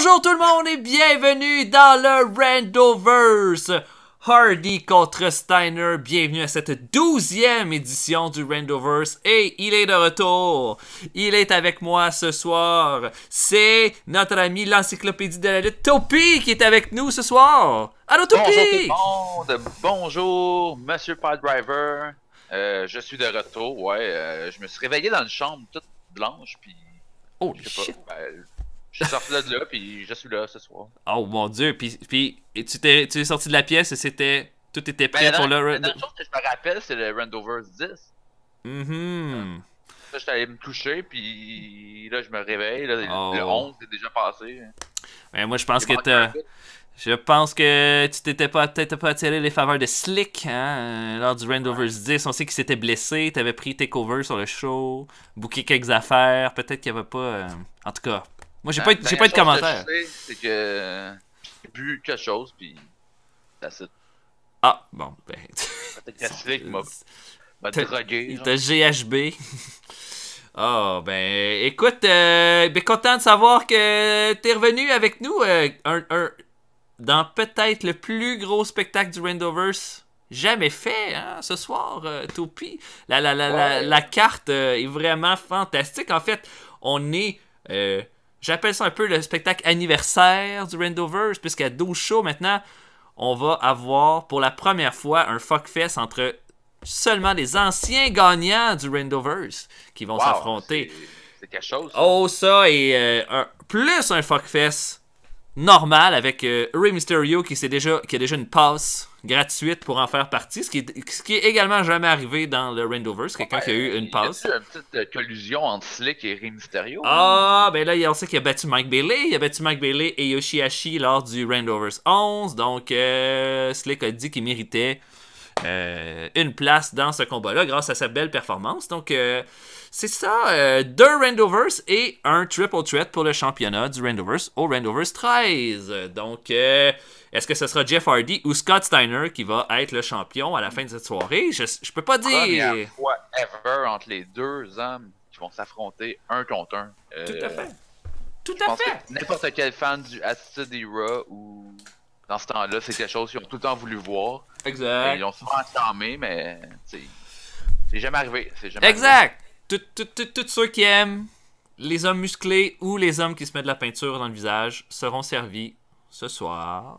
Bonjour tout le monde et bienvenue dans le Randoverse! Hardy contre Steiner, bienvenue à cette douzième édition du Randoverse et il est de retour. Il est avec moi ce soir. C'est notre ami l'encyclopédie de la lutte Topi qui est avec nous ce soir. Allô Topi! Bonjour tout le monde, bonjour Monsieur Podriver. Euh, je suis de retour, ouais. Euh, je me suis réveillé dans une chambre toute blanche puis... Oh shit! Pas, ben, je suis sorti de là, puis je suis là ce soir. Oh mon dieu, puis, puis tu tu es sorti de la pièce et c'était tout était prêt ben, pour le. Ben, la chose que je me rappelle, c'est le Randover's 10. Mm -hmm. Là, j'étais allé me coucher, puis là, je me réveille. Là, Le 11 est déjà passé. ouais ben, moi, je pense que t'as. Je pense que tu t'étais pas peut-être pas attiré les faveurs de Slick hein, euh, lors du Randovers 10. On sait qu'il s'était blessé, t'avais pris takeover sur le show, booké quelques affaires, peut-être qu'il n'y avait pas. Euh, en tout cas, moi, j'ai ben, pas, ben, pas eu de commentaire. C'est que j'ai bu quelque chose, puis Ah, bon, ben. m'a t'a GHB. Ah, oh, ben, écoute, euh, ben, content de savoir que t'es revenu avec nous euh, un, dans peut-être le plus gros spectacle du Randoverse jamais fait hein, ce soir, euh, Topi. La, la, la, la, la, carte est vraiment fantastique. En fait, on est. J'appelle ça un peu le spectacle anniversaire du Randoverse, puisqu'à 12 shows maintenant, on va avoir pour la première fois un fuckfest entre seulement les anciens gagnants du Randoverse qui vont s'affronter. C'est quelque chose. Oh, ça, et plus euh, un, plus un fuckfest normal avec euh, Rey Mysterio qui, déjà, qui a déjà une passe gratuite pour en faire partie, ce qui est, ce qui est également jamais arrivé dans le Randovers, quelqu'un qui a eu une ben, passe. Il une petite euh, collusion entre Slick et Rey Mysterio. Hein. Ah, ben là, on sait qu'il a battu Mike Bailey, il a battu Mike Bailey et Yoshihashi lors du Randovers 11, donc euh, Slick a dit qu'il méritait une place dans ce combat-là grâce à sa belle performance, donc... C'est ça, euh, deux Randovers et un triple threat pour le championnat du Randovers au Randovers 13. Donc, euh, est-ce que ce sera Jeff Hardy ou Scott Steiner qui va être le champion à la fin de cette soirée? Je, peux pas dire. Première fois ever entre les deux hommes qui vont s'affronter un contre un. Euh, tout à fait. Tout à fait. N'importe quel fan du Attitude Era ou dans ce temps-là, c'est quelque chose qu'ils ont tout le temps voulu voir. Exact. ils ont souvent entamé, mais c'est jamais arrivé. Jamais exact tous ceux qui aiment les hommes musclés ou les hommes qui se mettent de la peinture dans le visage seront servis ce soir.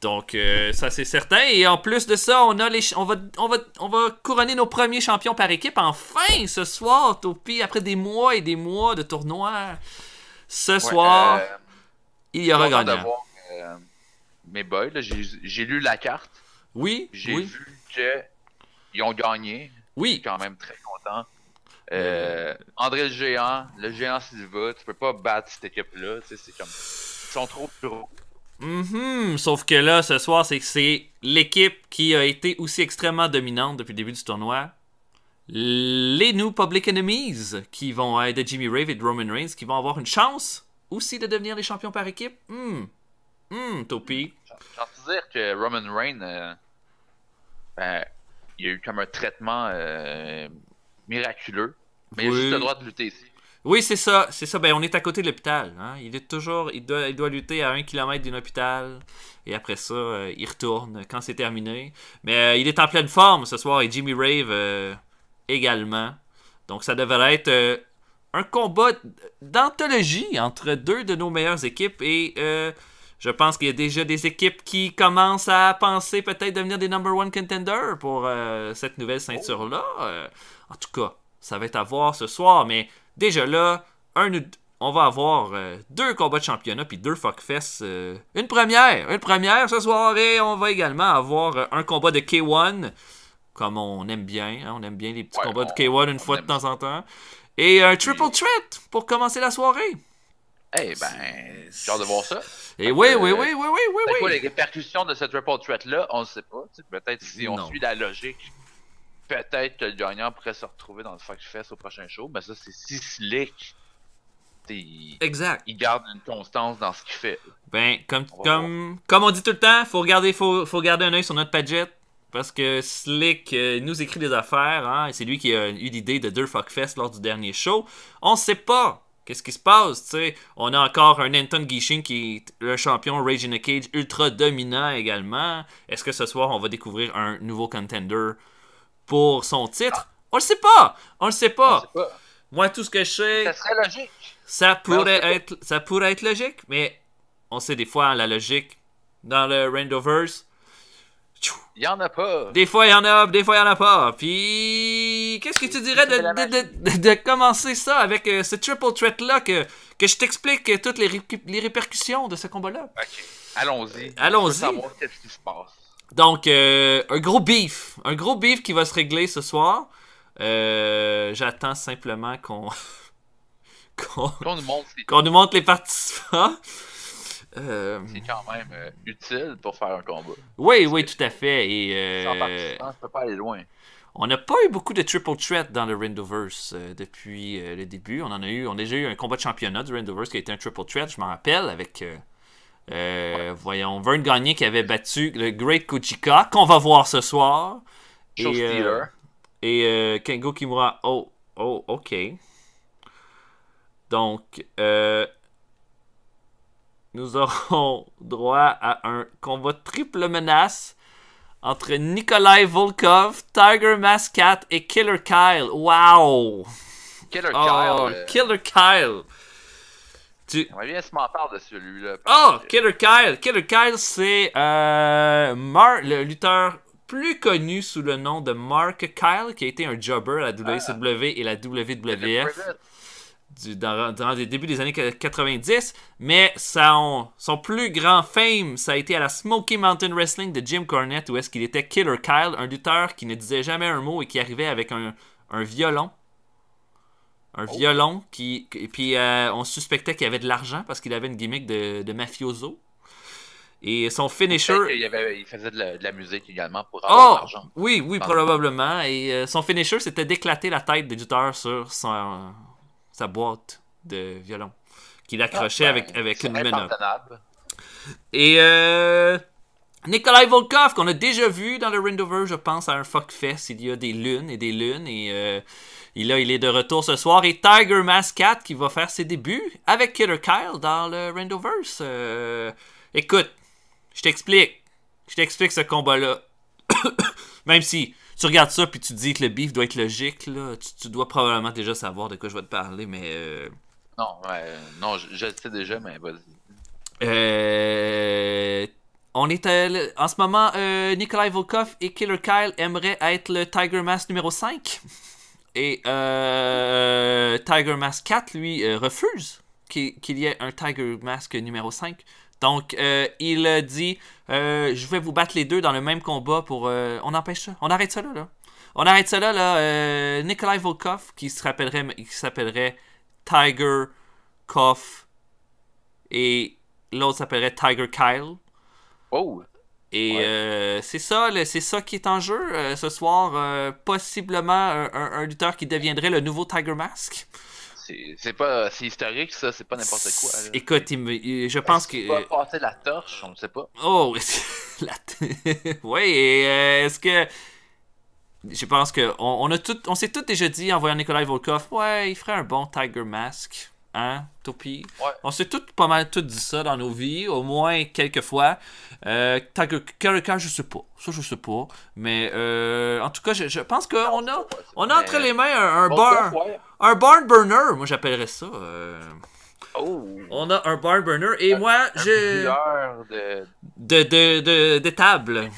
Donc euh, ça c'est certain et en plus de ça, on a les on va on va on va couronner nos premiers champions par équipe enfin ce soir Topi après des mois et des mois de tournois. Ce soir, euh, il y aura gagnant. Euh, mes boys, j'ai lu la carte. Oui, j'ai vu qu'ils ont gagné. Oui. Je suis quand même très content. Euh, André le géant, le géant s'il va tu peux pas battre cette équipe-là. Tu sais C'est comme. Ils sont trop gros. Mm Sauf que là, ce soir, c'est que c'est l'équipe qui a été aussi extrêmement dominante depuis le début du tournoi. Les New Public Enemies, qui vont être Jimmy Rave et Roman Reigns, qui vont avoir une chance aussi de devenir les champions par équipe. Hum, mm. mm, Topi. J'ai envie dire que Roman Reigns, euh, ben, il y a eu comme un traitement. Euh, miraculeux. Mais il a juste le droit de lutter ici. Oui, c'est ça, c'est ça. Ben, on est à côté de l'hôpital. Hein. Il est toujours, il doit, doit lutter à un kilomètre d'un hôpital. Et après ça, euh, il retourne quand c'est terminé. Mais euh, il est en pleine forme ce soir et Jimmy Rave euh, également. Donc ça devrait être un combat d'anthologie entre deux de nos meilleures équipes et je pense qu'il y a déjà des équipes qui commencent à penser peut-être devenir des number one contenders pour euh, cette nouvelle ceinture-là. Euh, en tout cas, ça va être à voir ce soir, mais déjà là, on va avoir euh, deux combats de championnat puis deux fuckfests. une première, une première ce soir et on va également avoir un combat de K1 comme on aime bien. Hein, on aime bien les petits combats de K1 une fois de temps en temps. Et un triple threat pour commencer la soirée. Eh ben. J'ai hâte de voir ça. Et eh oui, oui, oui, oui, oui, oui, oui. quoi les répercussions de cette report threat-là On ne sait pas. Peut-être si on suit la logique, peut-être que le gagnant pourrait se retrouver dans le fuck Fest au prochain show. Mais ça, c'est si slick. Exact. Il garde une constance dans ce qu'il fait. Ben, comme, on comme, comme on dit tout le temps, faut regarder, faut, garder un œil sur notre Padgett. Parce que Slick euh, nous écrit des affaires, hein, et c'est lui qui a eu l'idée de deux fest lors du dernier show. On sait pas Qu'est-ce qui se passe, On a encore un Anton Gishin qui est le champion Rage in a Cage ultra dominant également. Est-ce que ce soir, on va découvrir un nouveau contender pour son titre? On le sait pas! On le sait pas! Moi, tout ce que je sais... Ça serait logique. Ça pourrait, être, ça pourrait être logique, mais on sait des fois, la logique dans le Randoverse, il y en a pas. Des fois, il y en a, des fois, il y en a pas. Puis, qu'est-ce que tu dirais de, commencer ça avec euh, ce triple threat-là que, je t'explique toutes les, les, répercussions de ce combat-là? Ok. Allons-y. Euh, allons-y. ce qui se passe. Donc, euh, un gros beef. Un gros beef qui va se régler ce soir. J'attends simplement qu'on. qu'on nous montre les participants. Euh, C'est quand même euh, utile pour faire un combat. Oui, oui, tout à fait. Et, euh, pas aller loin. On n'a pas eu beaucoup de triple threat dans le Rindoverse depuis le début. On en a eu, on déjà eu un combat de championnat du Rendoverse qui a été un triple threat, je m'en rappelle, avec voyons Vern Gagné qui avait battu le Great Kojika qu'on va voir ce soir. et, Kengo Kimura. Oh, oh, ok. Donc, euh, nous aurons droit à un combat triple menace entre Nikolai Volkov, Tiger Mascat et Killer Kyle. Wow! Killer oh, Kyle. Euh, Killer Kyle. On va bien se mentir de celui-là. Oh, Killer Kyle. Killer Kyle, c'est euh, le lutteur plus connu sous le nom de Mark Kyle, qui a été un jobber à la WCW et la WWF du, dans, les débuts des années 90, mais son, son plus grand fame, ça a été à la Smoky Mountain Wrestling de Jim Cornette, où est-ce qu'il était Killer Kyle, un lutteur qui ne disait jamais un mot et qui arrivait avec un, violon. Un oh. violon qui. Et puis euh, on suspectait qu'il avait de l'argent parce qu'il avait une gimmick de, mafioso. Et son finisher. Il, faisait de la, musique également pour avoir oh! de l'argent. Oui, oui, probablement. Et euh, son finisher, c'était d'éclater la tête des lutteurs sur son, sa boîte de violon qu'il ah, accrochait ben, avec, avec une menotte. Et euh, Nikolai Volkov, qu'on a déjà vu dans le Rendover je pense, à un fuckfest. Il y a des lunes et des lunes. Et, euh, là, il est de retour ce soir. Et Tiger Mascat qui va faire ses débuts avec Killer Kyle dans le Rendover euh, écoute, je t'explique. Je t'explique ce combat-là. Même si tu regardes ça puis tu dis que le beef doit être logique, là, tu, dois probablement déjà savoir de quoi je vais te parler, mais. Euh, non, euh, non, je, le sais déjà, mais vas-y. Euh, on est en ce moment, euh, Nikolai Volkov et Killer Kyle aimeraient être le Tiger Mask numéro 5. Et Tiger Mask 4, lui, refuse qu'il y ait un Tiger Mask numéro 5. Donc, euh, il dit euh, Je vais vous battre les deux dans le même combat pour. Euh, on empêche ça. On arrête ça là. On arrête ça là. là. Euh, Nikolai Volkov, qui se rappellerait, s'appellerait Tiger Koff. Et l'autre s'appellerait Tiger Kyle. Oh! Et c'est ça, c'est ça qui est en jeu ce soir. possiblement un, lutteur qui deviendrait le nouveau Tiger Mask c'est pas c'est historique ça, c'est pas n'importe quoi. Écoute, je pense que va passer la torche, on ne sait pas. Oh, la Oui, euh, est-ce que je pense que on, a tout on s'est tout déjà dit en voyant Nikolai Volkov, ouais, il ferait un bon Tiger Mask. Hein, On s'est tous pas mal tout dit ça dans nos vies, au moins quelques fois. Euh, tant que quelqu'un, je sais pas. Ça, je sais pas. Mais euh, en tout cas, je, pense qu'on a, on a entre les mains un, bar, un barn burner. Moi, j'appellerais ça. Euh. Oh. On a un barn burner et euh, moi, j'ai. De... De, de, de, de table.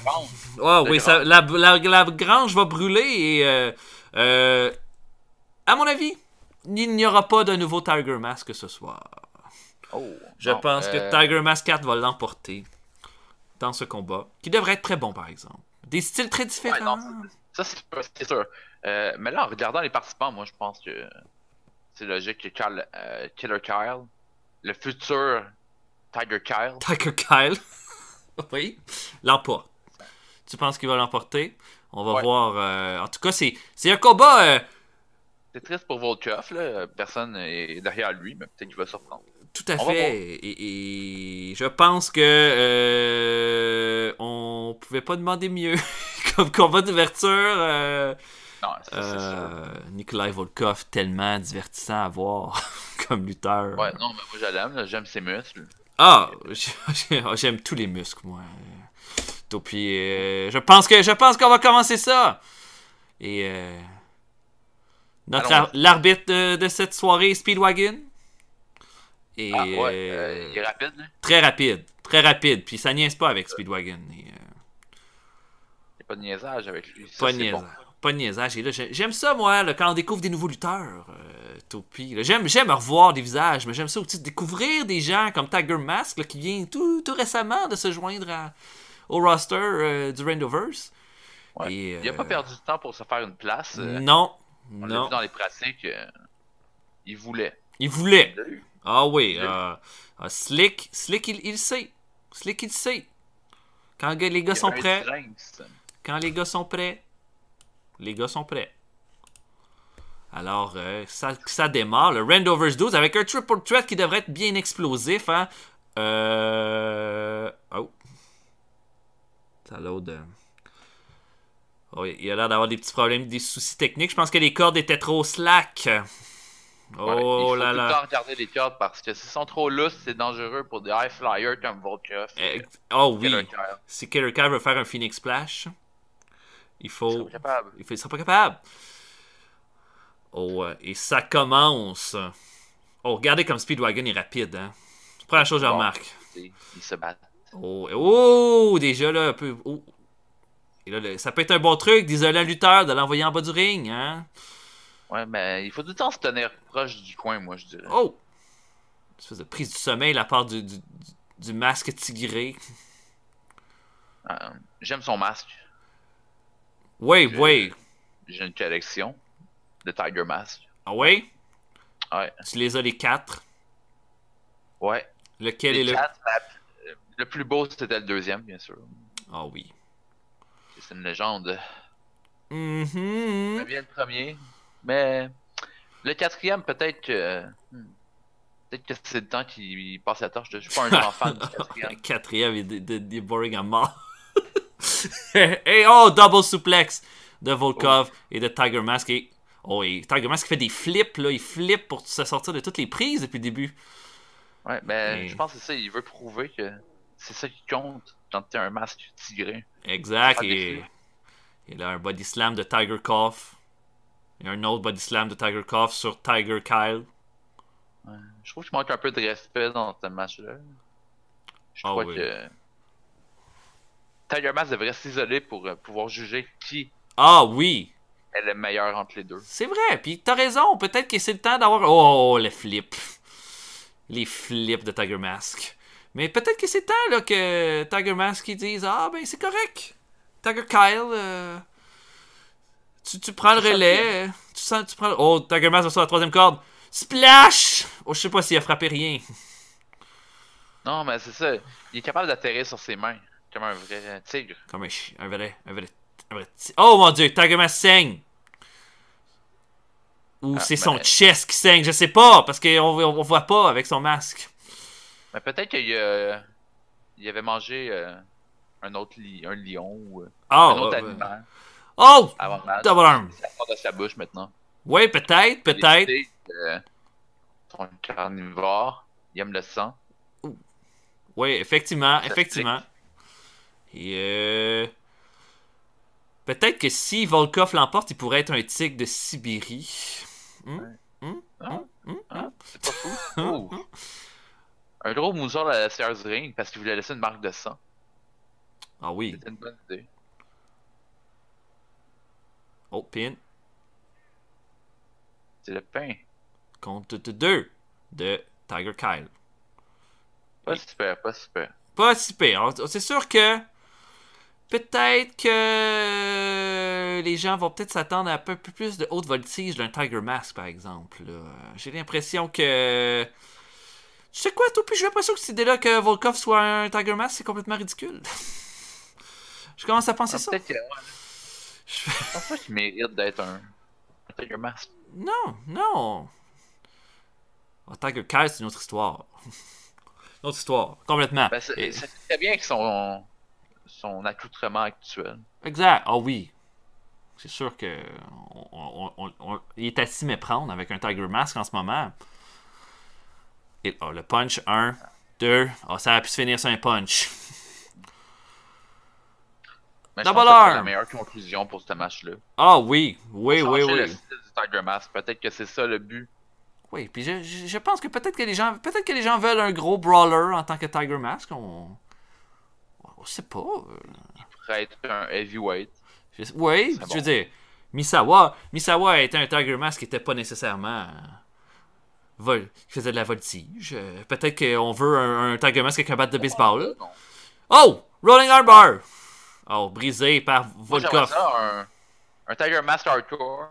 Oh, oui, la, la, la, grange va brûler et. à mon avis, il n'y aura pas de nouveau Tiger Mask ce soir. Oh, je pense que euh, Tiger Mask 4 va l'emporter dans ce combat, qui devrait être très bon par exemple. Des styles très différents. ça, c'est sûr. Euh, mais là, en regardant les participants, moi, je pense que c'est logique que euh, Killer Kyle, le futur Tiger Kyle. Tiger Kyle, oui, l'emporte. Tu penses qu'il va l'emporter? On va voir. en tout cas, c'est un combat c'est triste pour Volkov, là. Personne est derrière lui, mais peut-être qu'il va surprendre. Tout à fait. Et, je pense que euh, on pouvait pas demander mieux comme combat d'ouverture. Euh, euh Nikolai Volkov, tellement divertissant à voir comme lutteur. Ouais, non, mais moi j'aime, j'aime ses muscles. Ah, j'aime tous les muscles, moi. Donc, puis, euh, je pense que je pense qu'on va commencer ça. Et L'arbitre de, cette soirée, Speedwagon. Et, ah, ouais, euh, euh, il est rapide. Hein? Très rapide. Très rapide. Puis ça niaise pas avec Speedwagon. Euh, il n'y a pas de niaisage avec lui. pas, de niaisage. j'aime ça, moi, quand on découvre des nouveaux lutteurs. Topi. J'aime, revoir des visages, mais j'aime ça aussi découvrir des gens comme Tiger Mask qui vient tout, récemment de se joindre au roster du Randoverse. il n'a pas perdu de temps pour se faire une place. Non, on l'a vu dans les pratiques. Euh, il voulait. Il voulait. Ah oui. Euh, euh, Slick, il, sait. Slick, il sait. Quand les gars sont prêts. Quand les gars sont prêts. Les gars sont prêts. Alors, ça, ça, démarre. Le Randovers 12 avec un triple threat qui devrait être bien explosif. Hein? Euh... Oh. Ça Oh, il a l'air d'avoir des petits problèmes, des soucis techniques. Je pense que les cordes étaient trop slack. Oh là là. Il faut regarder les cordes parce que si sont trop lousses, c'est dangereux pour des high flyers comme Volkov. Eh, oh oui. Si Killer Kyle veut faire un Phoenix Splash, il faut. Il sera pas capable. sera pas capable. Oh, euh, et ça commence. Oh, regardez comme Speedwagon est rapide. Hein. Première chose que je remarque. Il se bat. Oh, oh, déjà là, un peu. Oh, et là, ça peut être un bon truc d'isoler un lutteur, de l'envoyer en bas du ring, hein? Ouais, mais il faut du temps se tenir proche du coin, moi, je dirais. Oh! Une espèce prise du sommeil la part du, masque tigré. Euh, j'aime son masque. Ouais, oui. J'ai une collection de Tiger Mask. Ah ouais? Ouais. Tu les as les quatre? Ouais. Lequel est le... Le plus beau, c'était le deuxième, bien sûr. Ah oui c'est une légende. Mm -hmm. Ça vient le premier. Mais le quatrième, peut-être que. Hmm, peut-être que c'est le temps qu'il passe la torche. Je suis pas un enfant du quatrième. quatrième, il est, boring à mort. et oh, double suplex de Volkov oh. et de Tiger Mask. oh, et Tiger Mask fait des flips, là. Il flippe pour se sortir de toutes les prises depuis le début. Ouais, ben, je pense que c'est ça. Il veut prouver que c'est ça qui compte un masque tigré. Exact. Ah, Il a un body slam de Tiger Cough. a un autre body slam de Tiger Cough sur Tiger Kyle. je trouve qu'il manque un peu de respect dans ce match-là. Je ah crois que. Tiger Mask devrait s'isoler pour euh, pouvoir juger qui. Ah oui! elle Est le meilleur entre les deux. C'est vrai, puis t'as raison, peut-être que c'est le temps d'avoir. Oh, oh, oh les flips! Les flips de Tiger Mask. Mais peut-être que c'est temps là, que Tiger Mask dise Ah, ben c'est correct. Tiger Kyle, euh, tu, tu, prends le relais. Euh, tu, tu prends le... Oh, Tiger Mask va sur la troisième corde. Splash Oh, je sais pas s'il a frappé rien. Non, mais c'est ça. Il est capable d'atterrir sur ses mains. Comme un vrai euh, tigre. Comme un vrai, un vrai, tigre. Oh mon dieu, Tiger Mask saigne ou ah, c'est son ben. chest qui saigne, je sais pas, parce qu'on on voit pas avec son masque. Mais peut-être qu'il avait mangé euh, un autre un lion ou euh, ah, un autre animal. Oh! Ça de sa bouche maintenant. Oui, peut-être, peut-être. Euh, son carnivore, il aime le sang. Oui, effectivement, effectivement. Et Peut-être que si Volkov l'emporte, il pourrait être un tigre de Sibérie. Hum, hum, hum, ah, ah, c'est pas fou. Un drôle moussard à la Sears Ring parce qu'il voulait laisser une marque de sang. Ah oui. C'était une bonne idée. Oh, pin. C'est le pain. Compte 2 de Tiger Kyle. Pas super, pas super. Pas super. C'est sûr que peut-être que les gens vont peut-être s'attendre à un peu plus de haute voltige d'un Tiger Mask, par exemple. J'ai l'impression que tu sais quoi, tout, puis j'ai l'impression que cette idée-là que Volkov soit un Tiger Mask, c'est complètement ridicule. je commence à penser ah, ça. Peut-être que, ouais. Je pense pas qu'il mérite d'être un... Tiger Mask. Non, non. Un oh, Tiger Kai, c'est une autre histoire. une autre histoire, complètement. Ben, c'est très bien que son, son accoutrement actuel. Exact, ah oh, oui. C'est sûr que on, on, il est à s'y méprendre avec un Tiger Mask en ce moment. Oh, le punch, 1, 2. ça a pu se finir sur un punch. C'est la meilleure conclusion pour ce match-là. Ah oui, oui, oui, oui. Le Tiger Mask, peut-être que c'est ça le but. Oui, puis je, pense que peut-être que les gens peut-être que les gens veulent un gros brawler en tant que Tiger Mask. On, ne sait pas. Il pourrait être un heavyweight. oui, tu veux dire, Misawa, Misawa était un Tiger Mask qui n'était pas nécessairement vol qui faisait de la voltige. Euh, peut-être qu'on veut un, Tiger Mask avec un bat de baseball. Oh! Rolling Arbor! Oh, brisé par Volkov. un, un Tiger Mask hardcore.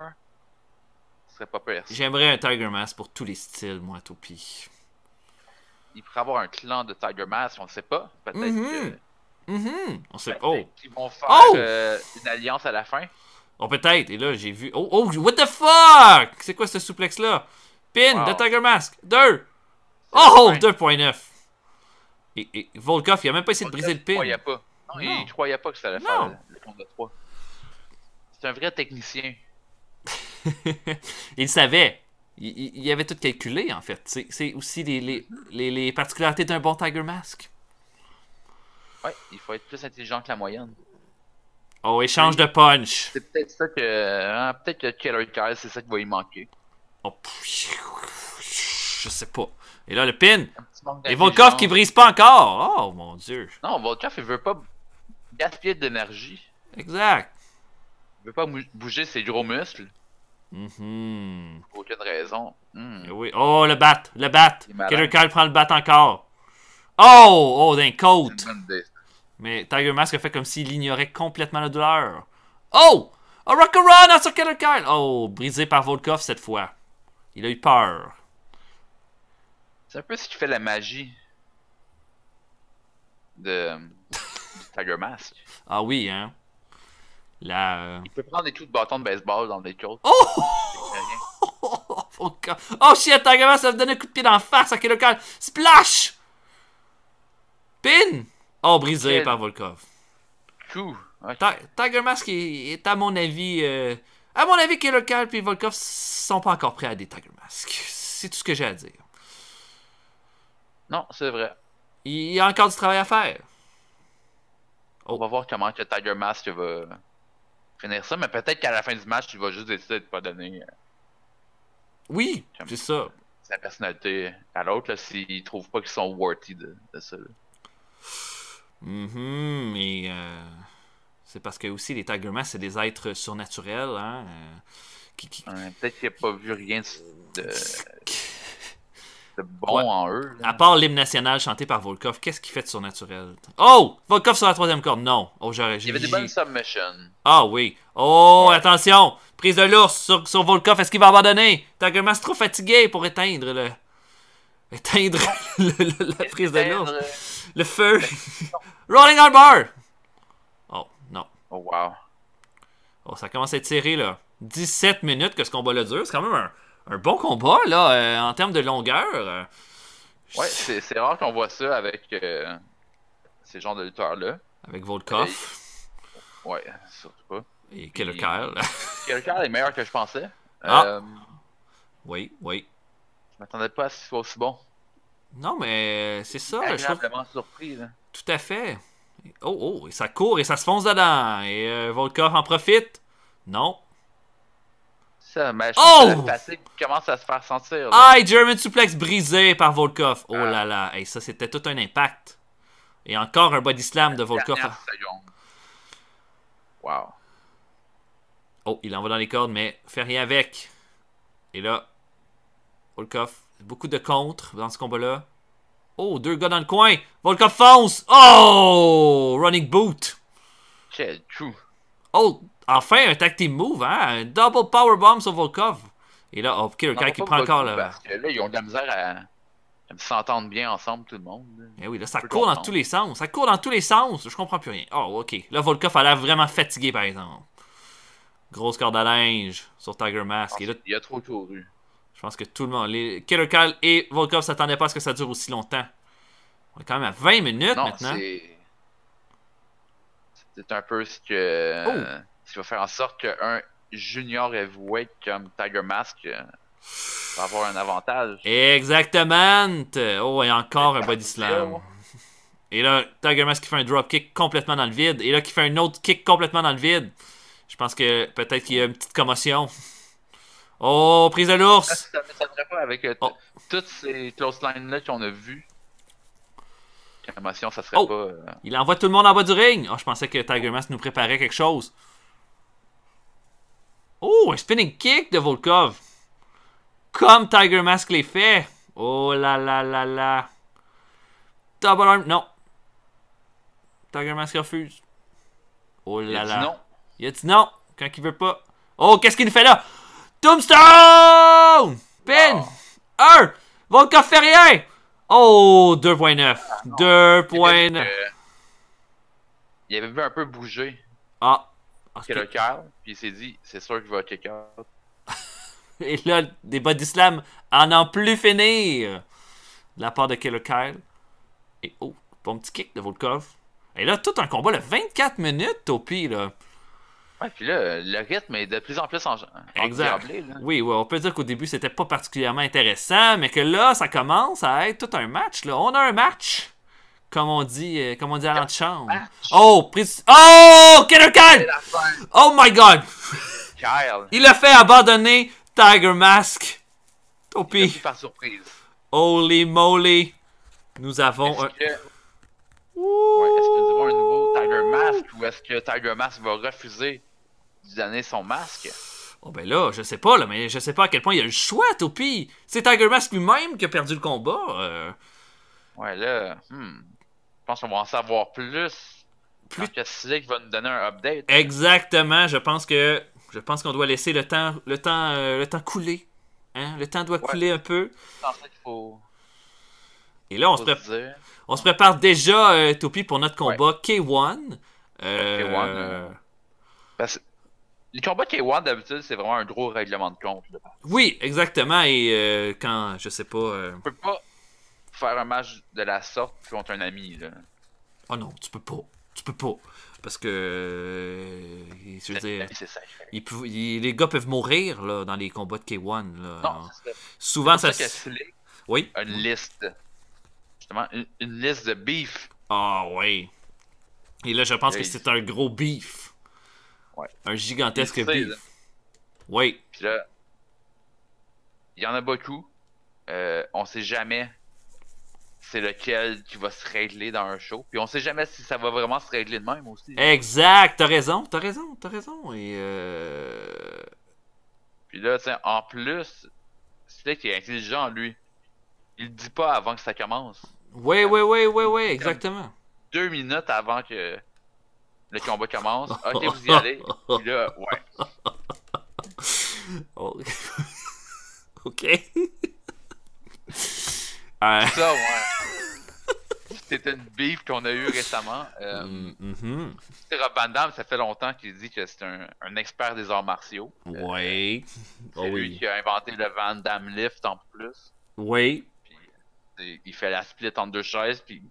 Ce serait pas pire. J'aimerais un Tiger Mask pour tous les styles, moi, Topi. Il pourrait avoir un clan de Tiger Mask, on ne sait pas. Peut-être mm -hmm. sait Oh. vont faire oh! Euh, une alliance à la fin. Oh, peut-être. Et là, j'ai vu. Oh, oh, what the fuck? C'est quoi ce souplex-là? Pin de Tiger Mask. 2. Oh, 2.9. Et, Volkov, il a même pas essayé de briser le pin. Il croyait pas. il croyait pas que ça allait faire le compte de 3. C'est un vrai technicien. il savait. Il, avait tout calculé, en fait. C'est aussi les, les, les, particularités d'un bon Tiger Mask. Ouais, il faut être plus intelligent que la moyenne. Oh, échange de punch. C'est peut-être ça que. Hein, peut-être que Killer Kyle, c'est ça qui va lui manquer. Oh, je sais pas. Et là, le pin. Et Volkov qui brise pas encore. Oh mon dieu. Non, Volkov, il veut pas gaspiller d'énergie. Exact. Il veut pas bouger ses gros muscles. Mm-hmm. Pour aucune raison. Hmm. Oui. Oh, le bat. Le bat. Killer prend le bat encore. Oh, oh, d'un coat Mais Tiger Mask a fait comme s'il ignorait complètement la douleur. Oh! A Rock Run sur Killer Kyle! Oh, brisé par Volkov cette fois. Il a eu peur. C'est un peu ce qui fait la magie de Tiger Mask. Ah oui, hein. La... Euh, Il peut prendre des coups de bâton de baseball dans des côtes. Oh! oh, oh shit, Tiger Mask, ça me un coup de pied dans la face. Ok, local. Splash! Pin! Oh, brisé par Volkov. Cool. Tiger Mask est, à mon avis, euh, à mon avis, Cal et Volkov sont pas encore prêts à des Tiger Mask. C'est tout ce que j'ai à dire. Non, c'est vrai. Il y a encore du travail à faire. On va voir comment que Tiger Mask va finir ça, mais peut-être qu'à la fin du match, il va juste décider de pas donner. Euh, oui, c'est ça. Sa personnalité à l'autre, s'il trouve pas qu'ils sont worthy de, ça. Hum mais. Euh, c'est parce que aussi les Tiger c'est des êtres surnaturels. Hein, euh, Peut-être qu'il a pas vu rien de, de bon en eux. À part l'hymne national chanté par Volkov, qu'est-ce qu'il fait de surnaturel Oh Volkov sur la troisième corde, non. Oh, j'aurais Il y avait des bonnes submissions. Ah oui. Oh, attention Prise de l'ours sur, Volkov, est-ce qu'il va abandonner Tiger trop fatigué pour éteindre le. Éteindre la prise de l'ours. Le feu. Rolling bar. Oh, wow. Oh, ça commence à être serré, là. 17 minutes que ce combat-là dure. C'est quand même un, bon combat, là, euh, en termes de longueur. Ouais, c'est rare qu'on voit ça avec euh, ces genres de lutteurs-là. Avec Volkov. Ouais, surtout pas. Et Kyle. Killer Kyle est meilleur que je pensais. Ah! Euh, oui, oui. Je m'attendais pas à ce qu'il soit aussi bon. Non, mais c'est ça. Je suis vraiment surpris. Là. Tout à fait. Oh, oh, et ça court et ça se fonce dedans. Et euh, Volkov en profite. Non. Ça, oh! ah, commence à se faire sentir. German suplex brisé par Volkov. Oh ah. là là, et ça c'était tout un impact. Et encore un body slam de Volkov. Wow. Oh, il en va dans les cordes, mais fait rien avec. Et là, Volkov, beaucoup de contre dans ce combat-là. Oh, deux gars dans le coin. Volkov fonce. Oh! Running boot. C'est true! Oh, enfin un tactique move, hein? Un double power bomb sur Volkov. Et là, oh, ok, le gars qui prend encore le. Parce que là, ils ont de la misère à, s'entendre bien ensemble, tout le monde. Eh oui, là, ça court dans tous les sens. Ça court dans tous les sens. Je comprends plus rien. Oh, ok. Là, Volkov a l'air vraiment fatigué, par exemple. Grosse corde à linge sur Tiger Mask. Ah, il a trop couru. Je pense que tout le monde. Killer Kyle et Volkov s'attendaient pas à ce que ça dure aussi longtemps. On est quand même à 20 minutes maintenant. C'est un peu ce que. Oh! va faire en sorte qu'un junior avoué comme Tiger Mask euh, va avoir un avantage. Exactement! Oh, et encore un body slam. Et là, Tiger Mask qui fait un drop kick complètement dans le vide. Et là, qui fait un autre kick complètement dans le vide. Je pense que peut-être qu'il y a une petite commotion. Oh, prise de l'ours! Ah, ça, serait pas avec euh, oh. toutes ces close lines-là qu'on a vues. Émotion, ça serait oh! pas. Euh, il envoie tout le monde en bas du ring! Oh, je pensais que Tiger Mask nous préparait quelque chose. Oh, un spinning kick de Volkov! Comme Tiger Mask les fait! Oh là là là là! Double arm, non! Tiger Mask refuse. Oh là il là! non. Il a dit non! Quand il veut pas. Oh, qu'est-ce qu'il nous fait là? Tombstone! Ben! Oh! Volkov fait rien! Oh, 2.9. 2.9. Ah, il avait vu un peu bouger. Ah. Okay. puis il s'est dit, c'est sûr qu'il va kick out. Et là, des body slam en ont plus finir de la part de Killer Kyle. Et oh, bon petit kick de Volkov. Et là, tout un combat de 24 minutes, Topi, là. Ouais, puis là, le rythme est de plus en plus en, Oui, on peut dire qu'au début, c'était pas particulièrement intéressant, mais que là, ça commence à être tout un match. Là. On a un match, comme on dit, euh, comme on dit à l'antichambre. Oh, prise... Oh, Killer Oh my God! Il a fait abandonner Tiger Mask. Au par surprise. Holy moly! Nous avons un... est-ce que nous avons un nouveau Tiger Mask ou est-ce que Tiger Mask va refuser donner son masque. Oh ben là, je sais pas, là, mais je sais pas à quel point il y a le choix, Topi. C'est Tiger Mask lui-même qui a perdu le combat. Euh. Ouais, là, hmm. je pense qu'on va en savoir plus. Plus que Slick va nous donner un update. Exactement, je pense que je pense qu'on doit laisser le temps le temps euh, le temps couler. Hein? Le temps doit couler un peu. faut... Et là, on se, prépare on se prépare déjà, euh, Topi, pour notre combat K1. K1 que les combats K1 d'habitude, c'est vraiment un gros règlement de compte. Oui, exactement. Et euh, quand, je sais pas. Euh, tu peux pas faire un match de la sorte contre un ami. Là. Oh non, tu peux pas. Tu peux pas. Parce que. veux dire. les gars peuvent mourir là, dans les combats de K1. Là. Souvent, ça. ça oui. Une liste. Justement, une, liste de beef. Ah, oui. Et là, je pense que c'est un gros beef. Un gigantesque beef. Oui. Puis là, il y en a beaucoup. Euh, on sait jamais c'est lequel qui va se régler dans un show. Puis on sait jamais si ça va vraiment se régler de même aussi. Exact, t'as raison, t'as raison, t'as raison. Et euh, Puis là, sais, en plus, c'est qui est intelligent, lui. Il dit pas avant que ça commence. Oui, oui, oui, oui, oui, exactement. Deux minutes avant que le combat commence. Ok, vous y allez. Puis là, ouais. Oh. ok. Euh... Ça, ouais. C'était une bif qu'on a eue récemment. Euh, mm, mm-hmm. Rob Van Damme, ça fait longtemps qu'il dit que c'est un, expert des arts martiaux. Euh, ouais. c'est oh lui qui a inventé le Van Damme Lift en plus. Oui. Puis, il fait la split en deux chaises, puis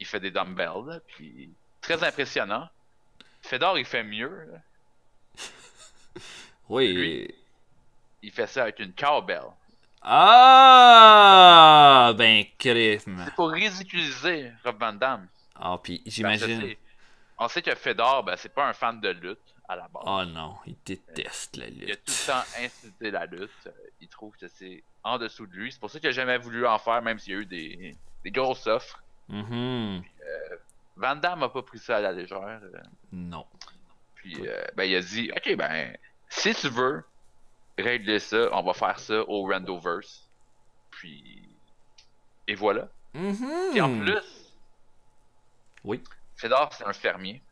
il fait des dumbbells, puis Très impressionnant. Fedor, il fait mieux. oui. il fait ça avec une cowbell. Ah! Ben, crime. C'est pour ridiculiser Rob Van Damme. Ah, puis j'imagine. On sait que Fedor, ben, c'est pas un fan de lutte à la base. Oh non, il déteste la lutte. Il a tout le temps incité la lutte. Il trouve que c'est en dessous de lui. C'est pour ça qu'il a jamais voulu en faire, même s'il y a eu des, des grosses offres. Mm-hmm. Euh, Van Damme a pas pris ça à la légère. Euh. Non. Puis, euh, ben, il a dit, OK, ben, si tu veux régler ça, on va faire ça au Randoverse. Puis, et voilà. Mm-hmm. Puis en plus, oui. Fedor, c'est un fermier.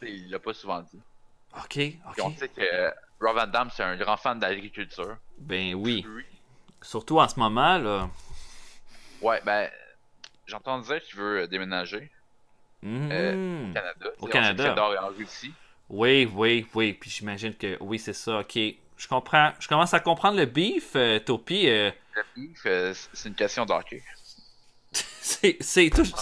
Il l'a pas souvent dit. OK, OK. on sait que Rob Van Damme, c'est un grand fan d'agriculture. Ben oui. Surtout en ce moment, là. Ouais, ben, J'entends dire qu'il veut euh, déménager mhm. euh, au Canada. Au Canada. Oui, oui, oui. Puis j'imagine que oui, c'est ça. Ok, je comprends. Je commence à comprendre le beef, euh, Topi. Le beef, c'est une question d'hockey. c'est c'est toujours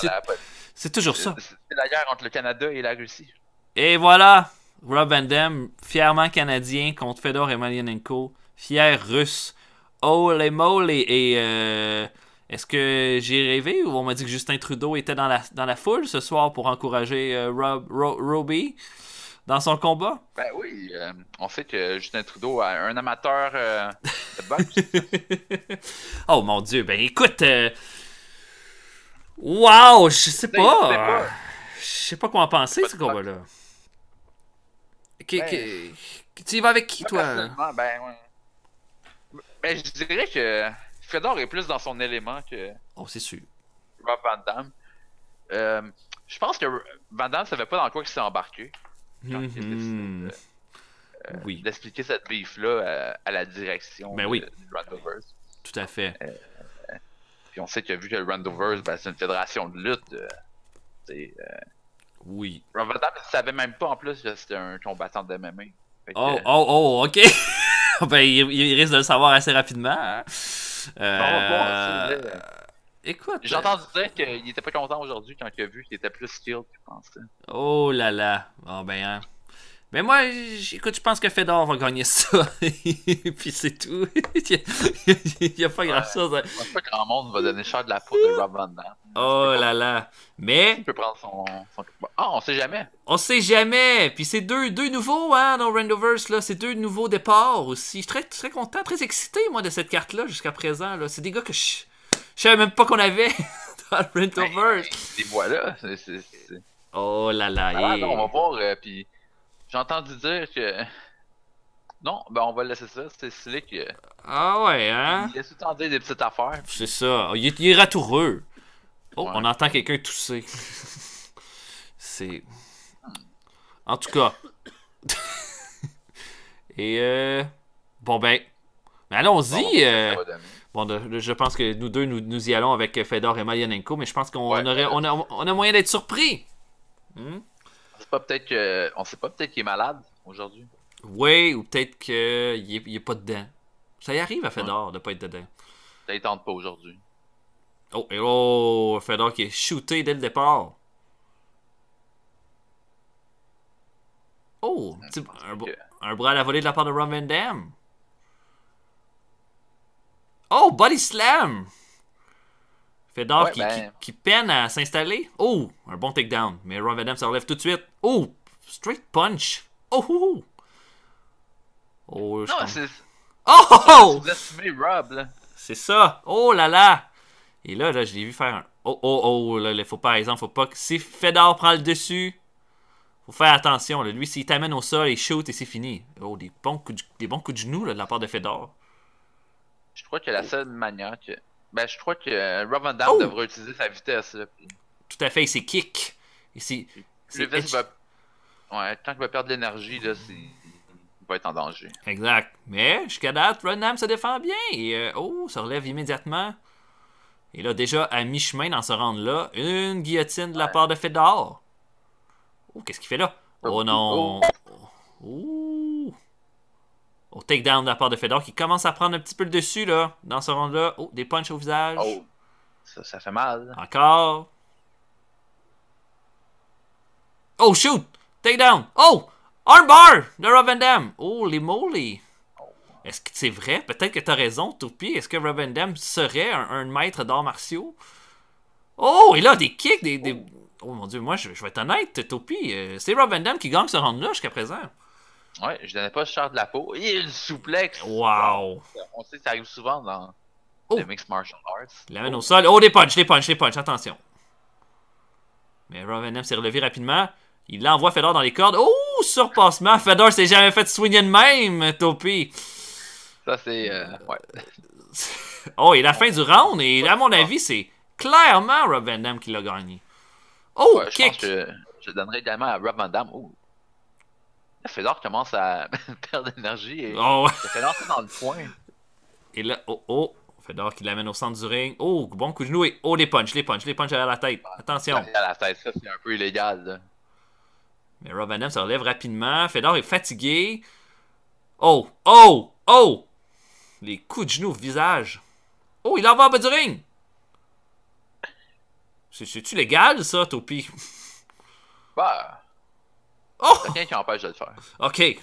ça. C'est la guerre entre le Canada et la Russie. Et voilà, Rob Van Damme, fièrement canadien contre Fedor Emelianenko, fier russe. Oh les moly et est-ce que j'ai rêvé ou on m'a dit que Justin Trudeau était dans la, dans la foule ce soir pour encourager euh, Rob, Roby dans son combat? Ben oui, euh, on sait que Justin Trudeau a un amateur euh, de boxe. oh mon dieu, ben écoute, waouh, je sais ben, pas. Je sais pas quoi en penser ce combat-là. Ben, tu y vas avec qui, toi? Ben, oui. ben, je dirais que Fedor est plus dans son élément que. Oh, c'est sûr. Rob Van Damme. Euh, je pense que Van Damme savait pas dans quoi il s'est embarqué. Quand mhm. euh, euh, oui. D'expliquer cette beef-là à, la direction ben du oui. Tout à fait. puis on sait que vu que le Randoverse, ben, c'est une fédération de lutte. Oui. Van Damme savait même pas en plus que c'était un combattant de MMA. Oh, oh, oh, ok! ben, il, risque de le savoir assez rapidement. Hein. Euh... Écoute. J'entends dire qu'il était pas content aujourd'hui quand il a vu qu'il était plus skilled je pensais. Oh là là. Bon, ben, hein. Mais moi, écoute, je pense que Fedor va gagner ça. Puis c'est tout. il n'y a, pas grand-chose. pas grand monde va donner cher de la peau de Rob Van Damme. Oh là là. Mais. Il peut prendre son. Ah, on sait jamais. On sait jamais. Puis c'est deux, deux nouveaux, hein, dans Randoverse, là. C'est deux nouveaux départs aussi. Je suis très, content, très excité, moi, de cette carte-là jusqu'à présent. Là. C'est des gars que je. Je savais même pas qu'on avait dans Randoverse. Ben, des bois là. Oh là là. Ah, non, on va voir. Euh, puis j'ai entendu dire que. Non, ben on va laisser ça. C'est Slick. Euh... Ah ouais, hein? Il laisse entendu des petites affaires. C'est ça. Il est, ratoureux. Oh, on entend quelqu'un tousser. C'est. En tout cas. Et euh... Bon ben. Mais allons-y. Bon, euh, je pense que nous deux, nous, y allons avec Fedor et Mayanenko, mais je pense qu'on aurait, on a, moyen d'être surpris. Hmm? pas peut-être On sait pas peut-être qu'il est malade aujourd'hui. Oui, ou peut-être qu'il est, pas dedans. Ça y arrive à Fedor de de pas être dedans. Peut-être tente pas aujourd'hui. Oh, oh, Fedor qui est shooté dès le départ. Oh, un, bras à la volée de la part de Roman Dam. Oh, body slam! Fedor ben. qui, peine à s'installer. Oh, un bon takedown. Mais Ron Van se relève tout de suite. Oh, straight punch. Oh, oh, oh. oh je c'est... Oh, oh, oh! C'est ça. Oh là là. Et là, là je l'ai vu faire un... Oh, oh, oh. Là, il faut pas, par exemple, faut pas que... Si Fedor prend le dessus, faut faire attention. Lui, s'il t'amène au sol, il shoot et c'est fini. Oh, des bons coups de, des bons de genoux là, de la part de Fedor. Je crois que la oh. seule manière que ben, je crois que euh, Rob oh! devrait utiliser sa vitesse. Tout à fait, c'est kick. C'est. qu'il Va... Ouais, il va perdre de l'énergie, là, c'est être en danger. Exact. Mais jusqu'à date, Rovendam se défend bien et euh, oh, se relève immédiatement. Et là, déjà à mi-chemin dans ce round-là, une guillotine de la part de Fedor. Oh, qu'est-ce qu'il fait là? Oh, oh non! Oh au takedown de la part de Fedor qui commence à prendre un petit peu le dessus là, dans ce round-là. Oh, des punches au visage. Oh, ça, fait mal. Encore. Oh, shoot! Takedown! Oh! Armbar de Rob Van oh les moly! Est-ce que c'est vrai? Peut-être que t'as raison, Topi. Est-ce que Rob serait un, maître d'arts martiaux? Oh, et là, des kicks, des... Oh. oh. mon Dieu, moi, je, vais être honnête, Topi. Euh, c'est Rob qui gagne ce round-là jusqu'à présent. Ouais, je donnais pas char de la peau. Il le souplex! Wow! On sait que ça arrive souvent dans oh. les le mixed martial arts. Il l'amène au sol. Oh, des punches, des punches, des punches, attention. Mais Rob Damme s'est relevé rapidement. Il l'envoie Fedor dans les cordes. Oh, surpassement! Fedor s'est jamais fait swinguer de même, Topi! Ça, c'est. Euh, ouais. oh, et la fin du round, et à mon avis, c'est clairement Rob Van Damme qui l'a gagné. Oh, kick! Je, pense que je donnerais également à Rob Van Damme. Oh, Fedor commence à perdre d'énergie et oh. Fedor est dans le point. Et là, oh oh, Fedor qui l'amène au centre du ring. Oh, bon coup de genou et oh, les punches, les punches, les punches à la tête. Attention. À la tête, ça c'est un peu illégal. Là. Mais Rob Van se relève rapidement. Fedor est fatigué. Oh, oh, oh! Les coups de genou au visage. Oh, il en va en bas du ring! C'est-tu légal, ça, Topi? Bah. Oh! qui empêche de le faire. OK. Et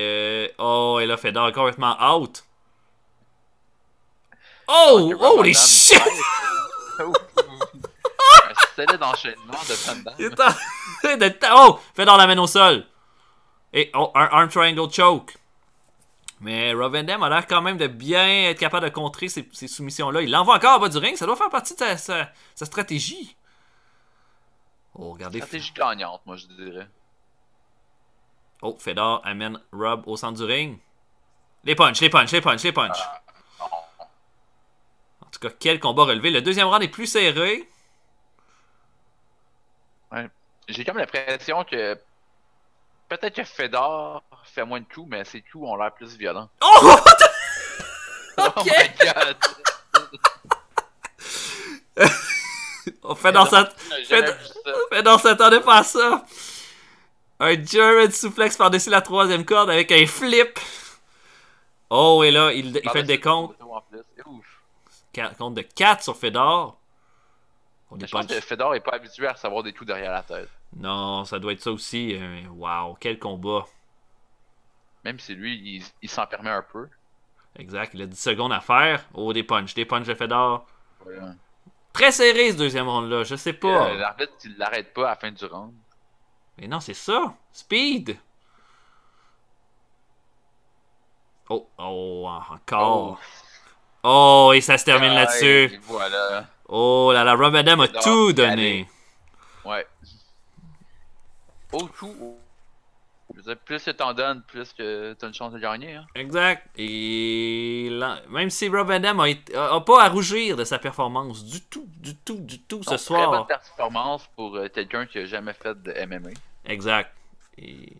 euh, oh, elle a fait d'or complètement out. Oh, oh holy shit! Un d'enchaînement de Van oh, fait dans la main au sol. Et oh, un arm triangle choke. Mais Robin a l'air quand même de bien être capable de contrer ces, soumissions-là. Il l'envoie encore en bas du ring. Ça doit faire partie de sa stratégie. Oh, regardez. Stratégie gagnante, moi, je dirais. Oh, Fedor amène Rob au centre du ring. Les punch, les punch, les punch, les punch. Euh, en tout cas, quel combat relevé. Le deuxième round est plus serré. Ouais. J'ai comme l'impression que peut-être que Fedor fait moins de coups, mais ses coups ont l'air plus violents. Oh! oh my god! On fait dans cette. Ah, fait dans cette, de pas ça. Un Jared Souflex par-dessus la troisième corde avec un flip. Oh, et là, il, fait des comptes, Compte de 4 sur Fedor. On Fedor n'est pas habitué à recevoir des coups derrière la tête. Non, ça doit être ça aussi. Hein. Waouh, quel combat. Même si lui, il, s'en permet un peu. Exact, il a 10 secondes à faire. Oh, des punches, des punches de Fedor. Très serré ce deuxième round-là, je sais pas. L'arbitre, euh, il l'arrête pas à la fin du round. Mais non, c'est ça. Speed. Oh, oh, encore. Oh, oh et ça se termine là-dessus. Oh là là, Rob a tout donné. Ouais. Au tout, plus tu t'en donnes, plus que t'as une chance de gagner. Hein. Exact. Et là, même si Rob Adam a, pas à rougir de sa performance du tout, du tout, du tout ce soir. Très bonne performance pour euh, quelqu'un qui a jamais fait de MMA. Exact. Et...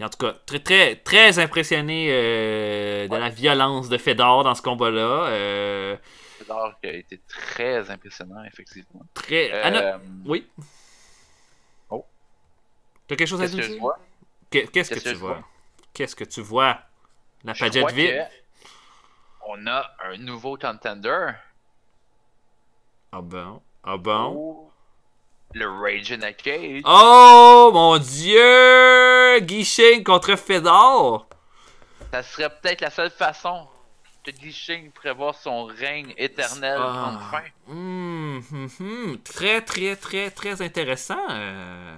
en tout cas, très très très impressionné euh, de la violence de Fedor dans ce combat-là. Euh. Fedor qui a été très impressionnant, effectivement. Très. Oui? Oui. Oh. T'as quelque chose à dire? Qu'est-ce que, tu vois? Qu'est-ce que tu vois? La pagette vide? On a un nouveau contender. Ah bon? Ah bon? le Rage in a Cage. Oh mon dieu! Guiching contre Fedor! Ça serait peut-être la seule façon de Guiching prévoir son règne éternel ah. enfin. Hum, hum, hum. très, très, très, très intéressant. Euh,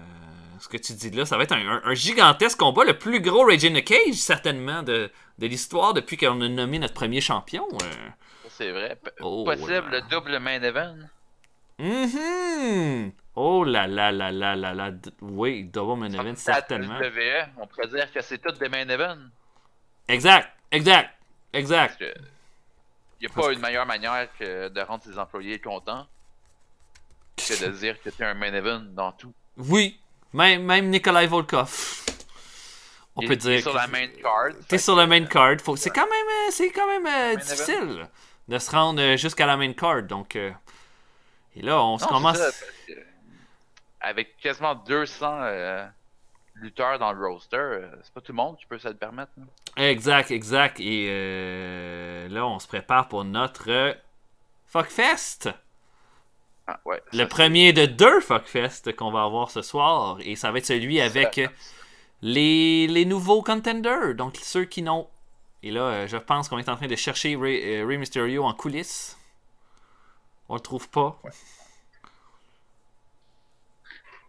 ce que tu dis là. Ça va être un, gigantesque combat, le plus gros Rage the Cage, certainement, de, de l'histoire depuis qu'on a nommé notre premier champion. Euh. C'est vrai. Oh, possible le double main event. Mm-hmm! Oh là là là là là là. Oui, double main event, certainement. WWE, on pourrait dire que c'est tout des main Event. Exact, exact, exact. Il n'y a pas une meilleure manière que de rendre ses employés contents que de dire que c'est un main event dans tout. Oui, même, Nikolai Volkov. On peut dire. T'es sur la main card. T'es sur la main card. Euh, c'est quand même, euh, c'est quand même, euh, difficile de se rendre jusqu'à la main card. Donc, Et là, on se commence. avec quasiment 200 lutteurs dans le roster, c'est pas tout le monde qui peut se le permettre. Exact, exact. Et là, on se prépare pour notre fuck-fest ah, le premier de deux Fuckfest qu'on va avoir ce soir. Et ça va être celui avec les, nouveaux contenders, donc ceux qui n'ont. Et là, euh, je pense qu'on est en train de chercher Ray, euh, Mysterio en coulisses. On le trouve pas.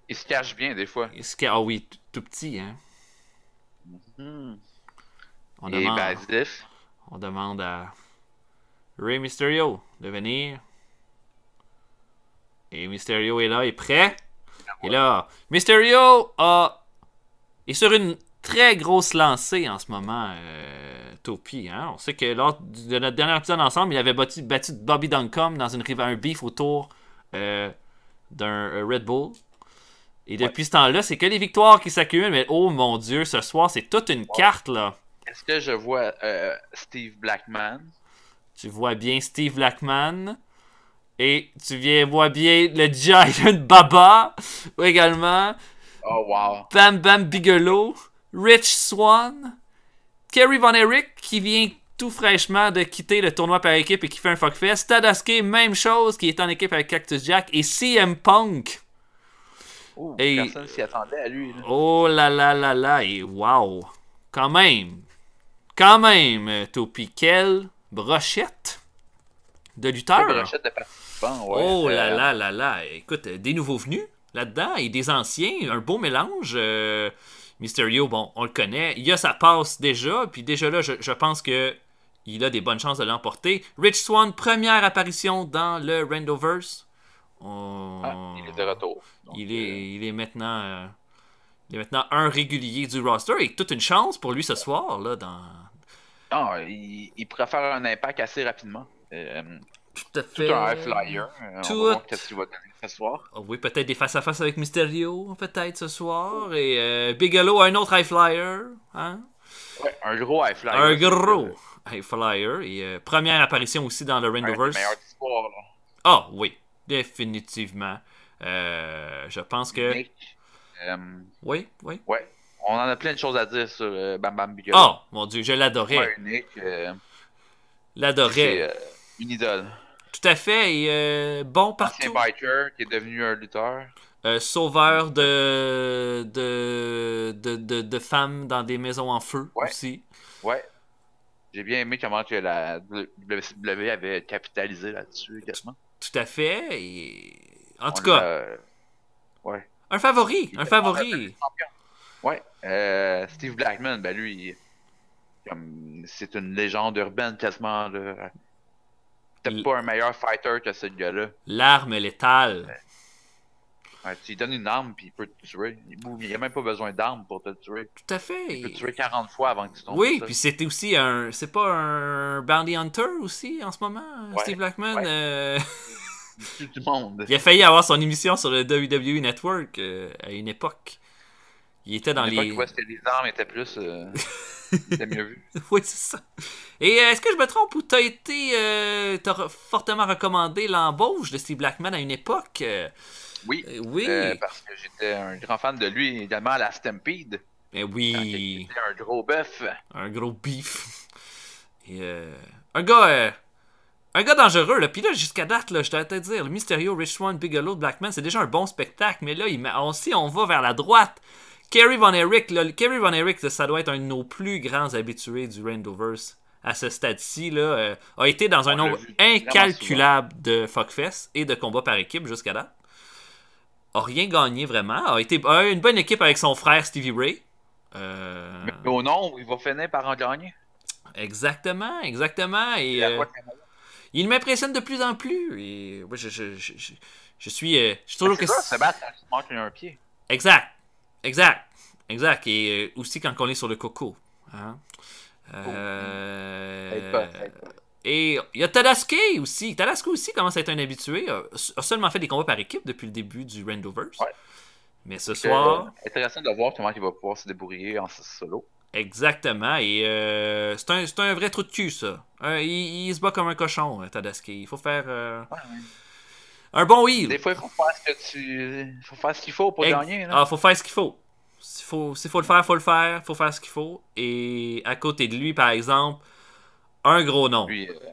Il se cache bien des fois. Il se cache. Ah oui, tout petit, hein. Mm-hmm. On, demande... On demande à Ray Mysterio de venir et Mysterio est là, il est prêt. Ah, Et là, Mysterio a... est sur une très grosse lancée en ce moment, euh, Topi. Hein? On sait que lors de notre dernière épisode ensemble, il avait battu, Bobby Duncombe dans une, un beef autour euh, d'un euh, Red Bull. Et depuis ce temps-là, c'est que les victoires qui s'accumulent. Mais oh mon Dieu, ce soir, c'est toute une carte, là. Est-ce que je vois euh, Steve Blackman? Tu vois bien Steve Blackman. Et tu viens voir bien le Giant Baba également. Oh wow. Bam Bam Bigelow, Rich Swan, Kerry Von Erich qui vient tout fraîchement de quitter le tournoi par équipe et qui fait un fuckfest. Tadaske, même chose, qui est en équipe avec Cactus Jack et CM Punk. Oh, s'y attendait à lui. Là. Oh là là là là, et wow. Quand même. Quand même, Topi, brochette de lutteur. Oh euh, là là là là. Écoute, euh, des nouveaux venus là-dedans et des anciens, un beau mélange. Euh, Mysterio, bon, on le connaît. Il a sa passe déjà, puis déjà là, je, pense que il a des bonnes chances de l'emporter. Rich Swan, première apparition dans le Randoverse. Ah, il est de retour. il, est, maintenant, il est maintenant un régulier du roster et toute une chance pour lui ce soir. Là, dans... Non, ah, il, pourrait faire un impact assez rapidement. Tout à fait. flyer. Hein. qu'est-ce qu'il va donner ce soir. Ah oui, peut-être des face-à-face avec Mysterio, peut-être ce soir. Et euh, Bigelow a un autre high flyer. Hein? un gros high flyer. Un gros high flyer. Et euh, première apparition aussi dans le Randoverse. Ah oui, définitivement. Euh, je pense que. Nick, oui, oui. Ouais. On en a plein de choses à dire sur Bam Bam Bigelow. Oh mon dieu, je l'adorais. Ouais, Nick. L'adorais. une idole. Tout à fait. Et euh, bon partout. Ancien biker qui est devenu un lutteur. Euh, sauveur de de, femmes dans des maisons en feu aussi. Ouais. J'ai bien aimé comment que la WCW e avait capitalisé là-dessus également. Tout à fait. Et... En tout cas. Euh, ouais. Un favori. un favori. Ouais. Steve Blackman, ben lui, c'est une légende urbaine quasiment. Là. T'es pas un meilleur fighter que ce gars-là. L'arme létale. Ouais, tu lui donnes une arme, puis il peut te tuer. Il n'y a même pas besoin d'arme pour te tuer. Tout à fait. Il peut te tuer 40 fois avant que tu tombes. Oui, puis c'était aussi un. C'est pas un Bounty Hunter aussi en ce moment, euh, Steve Blackman ouais. Euh. monde. Il a failli avoir son émission sur le WWE Network euh, à une époque. Il était dans les. Époque où les armes étaient plus. vu. oui, c'est ça. Et euh, est-ce que je me trompe ou t'as été. Euh, t'as fortement recommandé l'embauche de Steve Blackman à une époque euh, Oui. oui. parce que j'étais un grand fan de lui, également à la Stampede. Mais eh oui. un gros bœuf. Un gros beef. un gars un gars dangereux, là. Puis là, jusqu'à date, là, je dois te dire, le Mysterio, Rich One Bigelow, Blackman, c'est déjà un bon spectacle, mais là, il, si on va vers la droite, Kerry Von Erich, Kerry Von ça doit être un de nos plus grands habitués du Randoverse à ce stade-ci, là, euh, a été dans un nombre incalculable de fuckfests et de combats par équipe jusqu'à là. A rien gagné vraiment. A été une bonne équipe avec son frère Stevie Ray. Euh, Mais au nom, il va finir par en gagner. Exactement, exactement. Et, euh, il m'impressionne de plus en plus. Et, je, suis. je suis toujours que. Ça, se battre, un pied. Exact. Exact. Exact. Et euh, aussi quand on est sur le coco. Hein. Oh. Euh, et il y a Tadasuke aussi. Tadasuke aussi commence à être un habitué. A seulement fait des combats par équipe depuis le début du Randoverse. Ouais. Mais ce soir. Euh, intéressant de voir comment il va pouvoir se débrouiller en solo. Exactement. Et c'est un, un, vrai trou de cul, ça. il, se bat comme un cochon, Tadasuke. Il faut faire. Ouais, ouais. Un bon heal. Des fois, il faut faire ce que tu... faut faire ce qu'il faut pour gagner. non? Ah, faut faire ce qu'il faut. S'il faut, faut le faire, faut le faire. Faut faire ce qu'il faut. Et à côté de lui, par exemple, un gros nom. Euh,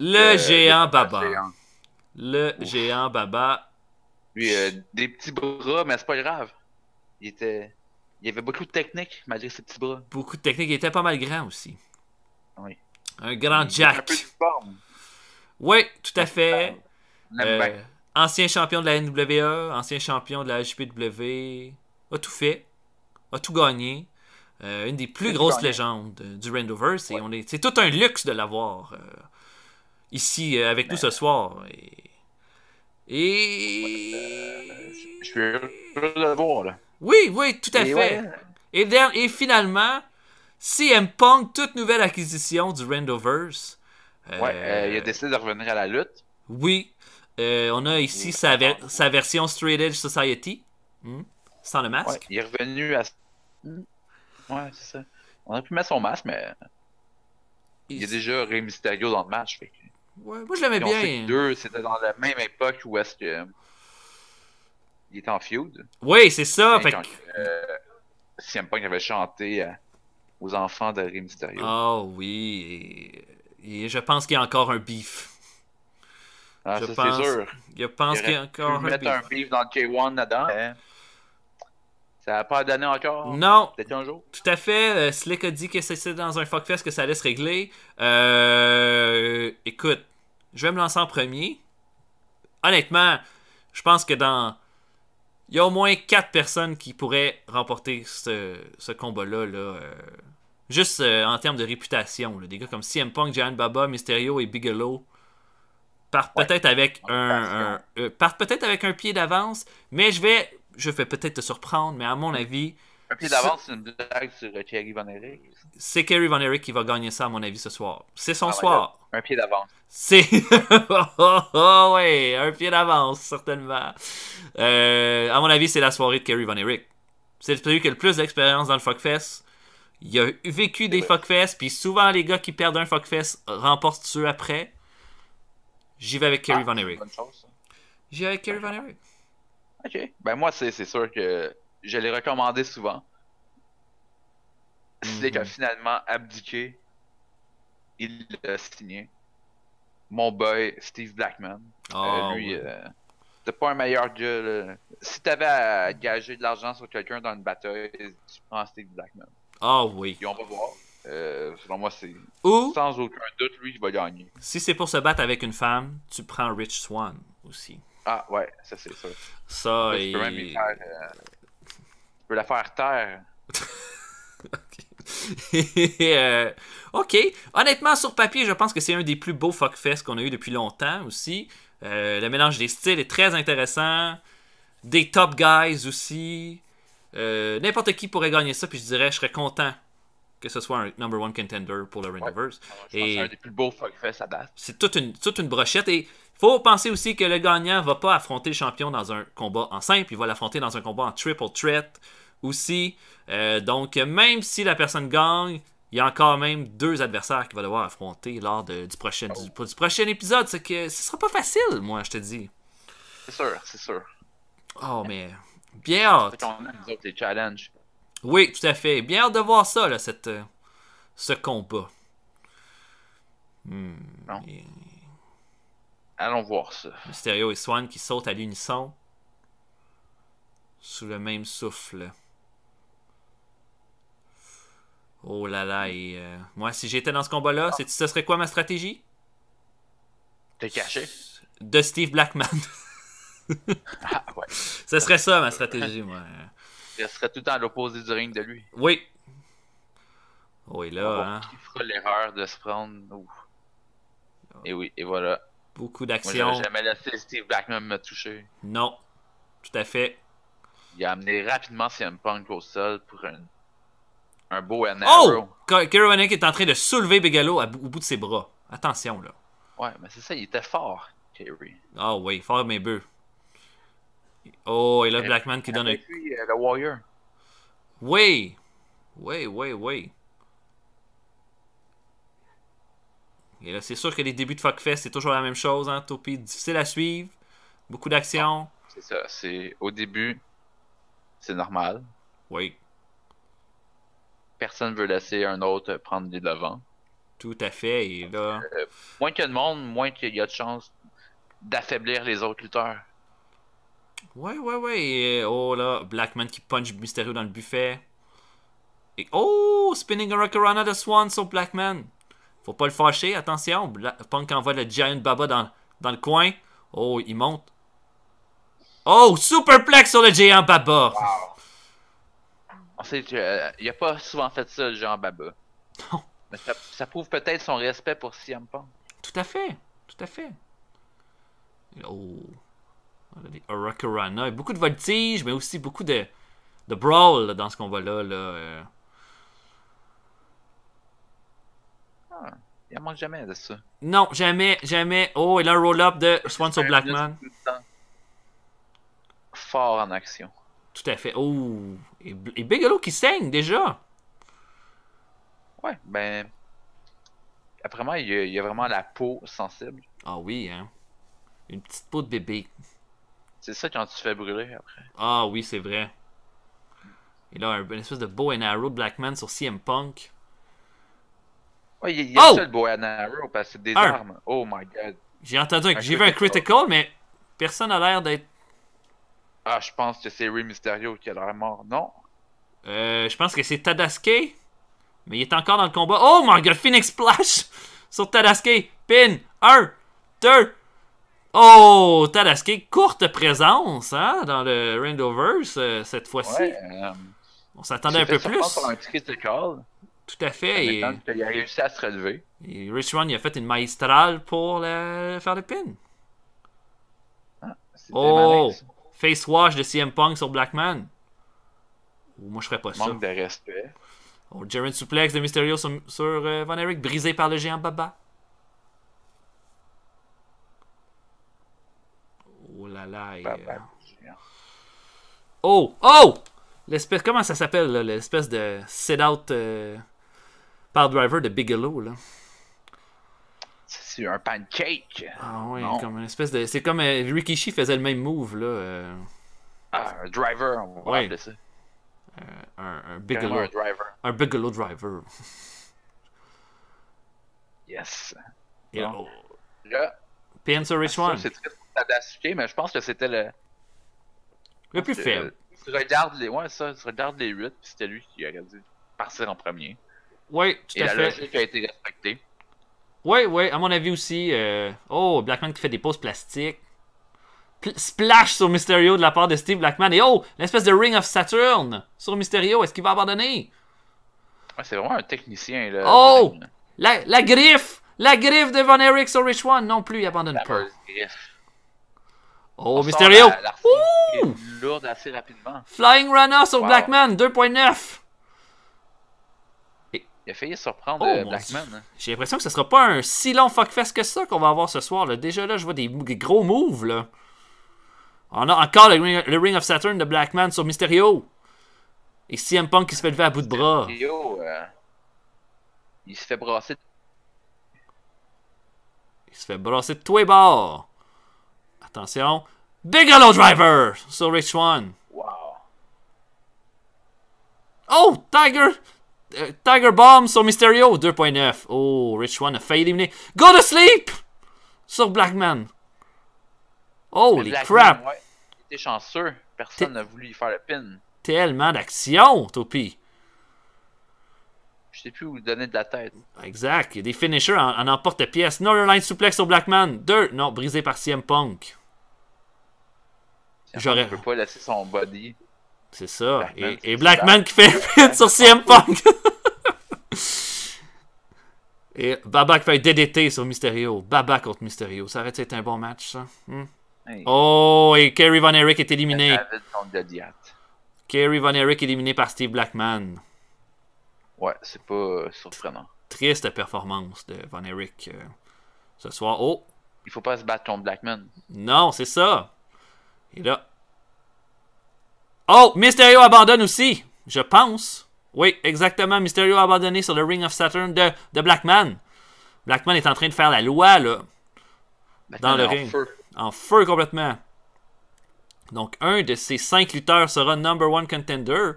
le euh, géant Baba. Le géant Baba. Lui, euh, des petits bras, mais c'est pas grave. Il était. Il avait beaucoup de technique malgré ses petits bras. Beaucoup de technique. Il était pas mal grand aussi. Oui. Un grand Jack. Un Oui, tout à fait. Euh, ancien champion de la NWA, ancien champion de la HPW, a tout fait, a tout gagné. Euh, une des plus grosses légendes euh, du Randoverse. est, c'est tout un luxe de l'avoir ici avec nous ce ben. soir. Et. je suis heureux de voir, là. Oui, oui, tout à fait. Et, et, finalement, CM Punk, toute nouvelle acquisition du Randoverse. Ouais, il a décidé de revenir à la lutte. Oui, euh, on a ici sa, sa, version Straight Edge Society, hmm? sans le masque. Ouais, il est revenu à. Ouais, c'est ça. On a pu mettre son masque, mais. Il, y a déjà Rey Mysterio dans le match. Ouais, moi je l'aimais bien. deux, c'était dans la même époque où est-ce que. Il était en feud. Oui, c'est ça. Fait quand, que... Euh, avait chanté euh, aux enfants de Rey Mysterio. Oh oui. et je pense qu'il y a encore un beef. Ah, je ça, pense... sûr. Je pense qu'il y a encore un mettre un beef dans le K1 là-dedans. Ça n'a pas donné encore. Non. peut un jour. Tout à fait. Euh, Slick a dit que c'était dans un fuckfest que ça allait se régler. Euh... Écoute, je vais me lancer en premier. Honnêtement, je pense que dans. Il y a au moins 4 personnes qui pourraient remporter ce, combat-là. Là, euh, Juste euh, en termes de réputation. Des gars comme CM Punk, Giant Baba, Mysterio et Bigelow peut-être avec un, euh, peut-être avec un pied d'avance, mais je vais je vais peut-être te surprendre, mais à mon mm. avis. Un pied d'avance, c'est une blague sur euh, Thierry Van Eric. C'est Kerry Van Eric qui va gagner ça, à mon avis, ce soir. C'est son ah soir. un pied d'avance. C'est. oh, ouais, un pied d'avance, certainement. Euh, à mon avis, c'est la soirée de Kerry Van Eric. C'est celui qui a le plus d'expérience dans le Fuckfest. Il a vécu des fuckfests, puis souvent, les gars qui perdent un Fuckfest remportent ceux après. Ah, J'y vais avec Kerry Van Eric. J'y vais avec Kerry Van Eric. Ok. Ben moi, c'est sûr que je l'ai recommandé souvent. C'est mhm. que finalement abdiqué. Il l'a signé. Mon boy, Steve Blackman. Oh, lui, euh, pas un meilleur gars. Euh. Si t'avais à gager de l'argent sur quelqu'un dans une bataille, tu prends Steve Blackman. Ah oh, oui. Et on va voir. Euh, selon moi, c'est. Sans aucun doute, lui, qui va gagner. Si c'est pour se battre avec une femme, tu prends Rich Swan aussi. Ah, ouais, ça, c'est ça. Ça, Tu peux même euh, la faire taire. Euh, ok. Honnêtement, sur papier, je pense que c'est un des plus beaux fuckfests qu'on a eu depuis longtemps aussi. le mélange des styles est très intéressant. Des top guys aussi. N'importe qui pourrait gagner ça, puis je dirais, je serais content que ce soit un number one contender pour le Rindiverse. Ah, Et... C'est un des plus beaux fuckfests à date. C'est toute une, toute une brochette. Et faut penser aussi que le gagnant va pas affronter le champion dans un combat en simple, il va l'affronter dans un combat en triple threat aussi. Euh, donc, même si la personne gagne, il y a encore même deux adversaires qu'il va devoir affronter lors du, prochain, oh. du, prochain épisode. C'est que ce sera pas facile, moi, je te dis. C'est sûr, c'est sûr. Oh, mais bien hâte. les challenges. Oui, tout à fait. Bien hâte de voir ça, là, cette, euh, ce combat. Hmm. Allons voir ça. Mysterio et Swan qui sautent à l'unisson. Sous le même souffle. Oh là là, et euh, moi, si j'étais dans ce combat-là, ah. ce serait quoi ma stratégie? T'es caché? De Steve Blackman. ah, Ce serait ça ma stratégie, moi. Il serait tout le temps à l'opposé du ring de lui. Oui. Oui, là. Il hein. fera l'erreur de se prendre. Et oui, et voilà. Beaucoup d'action. Moi, jamais laissé Steve Blackman me toucher. Non. Tout à fait. Il a amené rapidement CM Punk au sol pour un, un beau NRO. Oh! est en train de soulever Bigelow au bout de ses bras. Attention, là. Ouais, mais c'est ça, il était fort, Kerry. Ah oh, oui, fort mais beau. Oh, et là, Blackman qui donne un. Lui, euh, le Warrior. Oui! Oui, oui, oui. Et là, c'est sûr que les débuts de Fuckfest, c'est toujours la même chose, hein, Topi. Difficile à suivre, beaucoup d'action. C'est ça, c'est au début, c'est normal. Oui. Personne veut laisser un autre prendre les devants. Tout à fait, et là. Euh, moins qu'il y a de monde, moins qu'il y a de chances d'affaiblir les autres lutteurs. Ouais, ouais, ouais. oh là, man qui punch Mysterio dans le buffet. Et, oh, spinning a of de Swan sur Blackman. Faut pas le fâcher, attention. Black, Punk envoie le Giant Baba dans, le coin. Oh, il monte. Oh, superplex sur le Giant Baba. On sait il euh, a pas souvent fait ça, le Giant Baba. Non. Mais ça, prouve peut-être son respect pour CM Punk. Tout à fait, tout à fait. Oh. Voilà, Beaucoup de voltige, mais aussi beaucoup de, de brawl dans ce combat-là. Là, euh. ah, il manque jamais de ça. Non, jamais, jamais. Oh, et là, un roll-up de Swanson Blackman. Fort en action. Tout à fait. Oh, et, Bigelow qui saigne déjà. Ouais, ben. Après il y a vraiment la peau sensible. Ah oui, hein. Une petite peau de bébé. C'est ça quand tu fais brûler après. Ah oui, c'est vrai. Il a une espèce de bow and arrow Blackman sur CM Punk. Ouais, il y a, oh! ça le bow and arrow parce que c'est des armes. Oh my god. J'ai entendu, ah, j'ai vu un critical, mais personne n'a l'air d'être. Ah, je pense que c'est Rey Mysterio qui a l'air mort, non? Euh, je pense que c'est Tadaske Mais il est encore dans le combat. Oh my god, Phoenix Splash sur Tadaske. Pin. 1, 2, Oh, Tadaske, courte présence hein, dans le Randoverse euh, cette fois-ci. Euh, on s'attendait un peu plus. Tout à fait. Il a réussi à se relever. Rich Run, il a fait une maestrale pour faire le pin. Ah, oh! face wash de CM Punk sur Blackman. Moi, je ferais pas ça. Manque de respect. Oh, Jaren suplex de Mysterio sur, euh, Von Van Eric, brisé par le géant Baba. Euh. Oh! Oh! L'espèce, comment ça s'appelle, l'espèce de sit-out euh, par driver de Bigelow, là? C'est un pancake! Ah oui, comme une espèce de... C'est comme Ricky euh, Rikishi faisait le même move, là. Euh. Ah, un driver, on va ouais. appeler ça. un, Bigelow... driver. Un Bigelow driver. yes. Yeah. Oh. Là... Rich ah, One d'Asuke, mais je pense que c'était le. Le plus faible. Tu regardes les, ouais, ça, tu regardes les 8, c'était lui qui a dû partir en premier. Oui, tout Et à la fait. logique a été respectée. Oui, oui, à mon avis aussi. Euh... Oh, Blackman qui fait des pauses plastiques. splash sur Mysterio de la part de Steve Blackman. Et oh, l'espèce de Ring of Saturn sur Mysterio. Est-ce qu'il va abandonner? c'est vraiment un technicien. Là, oh! La, la, griffe! La griffe de Von Eric sur Rich One. Non plus, il abandonne pas. Oh, Mysterio! assez rapidement. Flying Runner sur Blackman, 2.9! Il a failli surprendre oh, euh, Blackman. Hein. J'ai l'impression que ce sera pas un si long fuckfest que ça qu'on va avoir ce soir. Déjà là, je vois des, gros moves. Là. On a encore le, Ring of Saturn de Blackman sur Mysterio. Et CM Punk qui se fait lever à bout de bras. Mysterio, euh, il se fait brasser. Il se fait brasser de tous les bords. Attention. HELLO Driver sur Rich One. Wow. Oh, Tiger. Euh, Tiger Bomb sur Mysterio 2.9. Oh, Rich One a failli éliminer. Go to sleep sur Man! Holy crap. Man, était chanceux. Personne n'a voulu lui faire le pin. Tellement d'action, Topi. Je sais plus où donner de la tête. Exact. Il y a des finishers en, en emporte-pièce. Northern Line suplex sur Man, 2. Non, brisé par CM Punk. J'aurais. peut pas laisser son body. C'est ça. et, Blackman qui fait un sur CM Punk. et Baba qui fait un DDT sur Mysterio. Baba contre Mysterio. Ça aurait été un bon match, ça. Hmm? Oh, et Kerry Von Erich est éliminé. Kerry Von Erich éliminé par Steve Blackman. Ouais, c'est pas euh, surprenant. Triste performance de Von Erich euh, ce soir. Oh! Il faut pas se battre contre Blackman. Non, c'est ça. Et là. Oh, Mysterio abandonne aussi, je pense. Oui, exactement, Mysterio abandonné sur le Ring of Saturn de, de Blackman. Blackman est en train de faire la loi, là. dans le ring. En feu. en feu complètement. Donc, un de ces cinq lutteurs sera number one contender.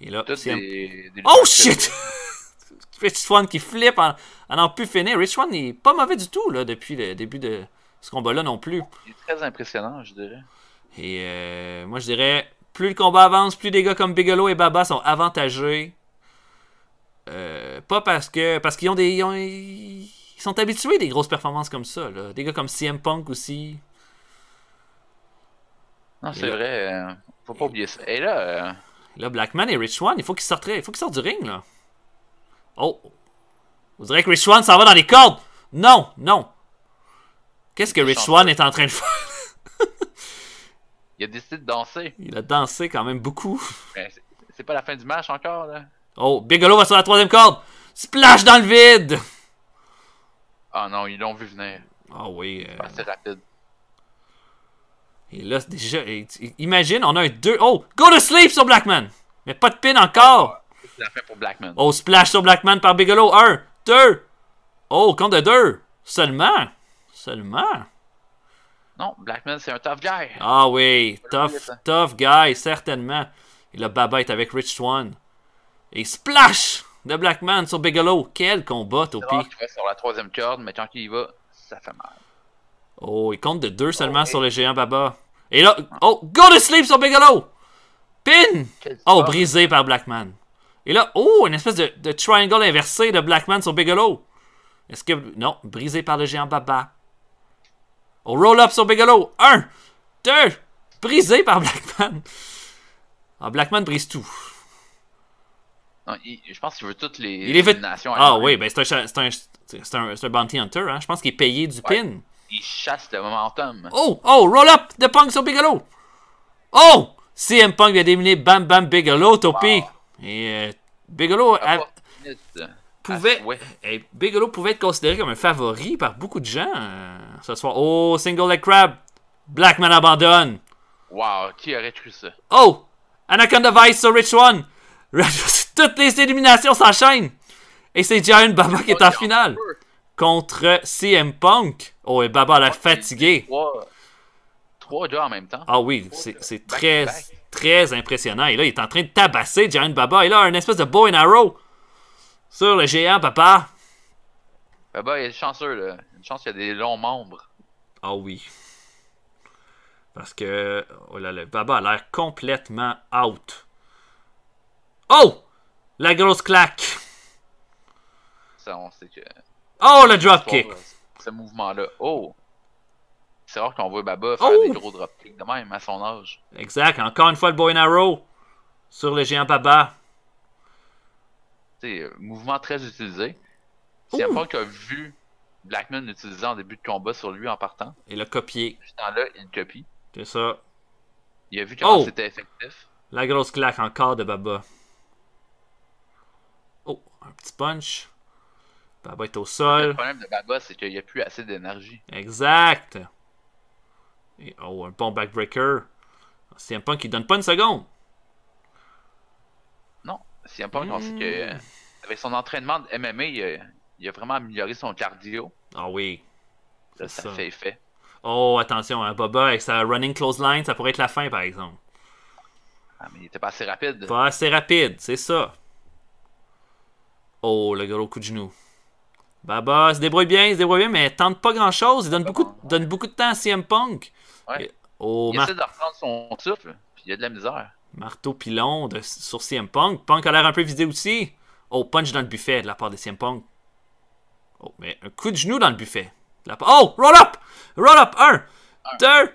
Et là, c'est. Oh shit! Rich Swan qui flippe en n'en plus finir. Rich One n'est pas mauvais du tout là, depuis le début de, ce combat-là non plus. Il est très impressionnant, je dirais. Et euh, moi, je dirais, plus le combat avance, plus des gars comme Bigelow et Baba sont avantagés. Euh, pas parce que. Parce qu'ils ont des. Ils, sont habitués des grosses performances comme ça. Des gars comme CM Punk aussi. Non, c'est vrai. Euh, faut pas oublier ça. Et là. Là, Blackman et Rich One, il faut qu'ils sortent, il faut qu'ils sortent du ring, là. Oh! Vous direz que Rich One s'en va dans les cordes! Non, non! Qu'est-ce que Rich Swan est en train de faire? il a décidé de danser. Il a dansé quand même beaucoup. Ben, c'est pas la fin du match encore, là. Oh, Bigelow va sur la troisième corde. Splash dans le vide! Ah oh non, ils l'ont vu venir. Ah oui. Euh, c'est rapide. Et là, déjà, imagine, on a un 2. Oh, go to sleep sur Blackman! Mais pas de pin encore! Ah, c'est la fin pour Blackman. Oh, splash sur Blackman par Bigelow. 1, 2. Oh, compte de deux Seulement. Seulement? Non, Blackman, c'est un tough guy. Ah oui, tough, tough guy, certainement. Il Baba est avec Rich Swan. Et splash de Blackman sur Bigelow. Quel combat, Topi. sur la troisième corde, mais tant qu'il y va, ça fait mal. Oh, il compte de deux oh, seulement sur le géant Baba. Et là, oh, go to sleep sur Bigelow! Pin! Oh, brisé par Blackman. Et là, oh, une espèce de triangle inversé de Blackman sur Bigelow. Est-ce que. Non, brisé par le géant Baba. On roll up sur Bigelow. Un! Deux! brisé par Blackman. Ah, Blackman brise tout. Non, je pense qu'il veut toutes les il nations. Ah oui, ben c'est un, un, un, un, bounty hunter. Hein. Je pense qu'il est payé du pin. Il chasse le momentum. Oh, oh, roll up de Punk sur Bigelow. Oh, CM Punk vient d'éliminer Bam Bam Bigelow, Topi. Et euh, Bigelow... A et ah, eh, Bigelow pouvait être considéré comme un favori par beaucoup de gens euh, ce soir. Oh, single leg crab. man abandonne. Wow, qui aurait cru ça? Oh! Anaconda Vice sur Rich One. Toutes les éliminations s'enchaînent. Et c'est Giant Baba qui est en oh, finale. Contre CM Punk. Oh, et Baba l'a fatigué. Trois gars en même temps. Ah oui, c'est très, très impressionnant. Et là, il est en train de tabasser Giant Baba. Et là, un espèce de bow and arrow. Sur le géant, papa! Baba, il est chanceux, là. Une chance qu'il y a des longs membres. Ah oui. Parce que. Oh là là, Baba a l'air complètement out. Oh! La grosse claque! Ça, on sait que. Oh, le dropkick! Euh, ce mouvement-là. Oh! C'est rare qu'on voit Baba faire oh! des gros dropkicks de même à son âge. Exact. Encore une fois, le Boy Narrow. sur le géant papa. Euh, mouvement très utilisé. C'est un qui a vu Blackman l'utiliser en début de combat sur lui en partant. Et l'a copié. là il copie. C'est ça. Il a vu comment oh! c'était effectif. La grosse claque encore de Baba. Oh, un petit punch. Baba est au sol. Le problème de Baba, c'est qu'il n'y a plus assez d'énergie. Exact. Et oh, un bon backbreaker. C'est un punk qui donne pas une seconde. CM Punk, on sait que hmm. euh, avec son entraînement de MMA, il a, vraiment amélioré son cardio. Ah oui. ça, fait effet. Oh, attention, hein, Baba avec sa running close line, ça pourrait être la fin par exemple. Ah, mais il était pas assez rapide. Pas assez rapide, c'est ça. Oh, le gros coup de genou. Baba se débrouille bien, il se débrouille bien, mais tente pas grand chose. Il donne, beaucoup, donne beaucoup de temps à CM Punk. Ouais. Oh, il essaie de reprendre son souffle, puis il y a de la misère. Marteau pilon de, sur CM Punk. Punk a l'air un peu visé aussi. Oh, punch dans le buffet de la part de CM Punk. Oh, mais un coup de genou dans le buffet. Oh, roll up! Roll up! Un, deux.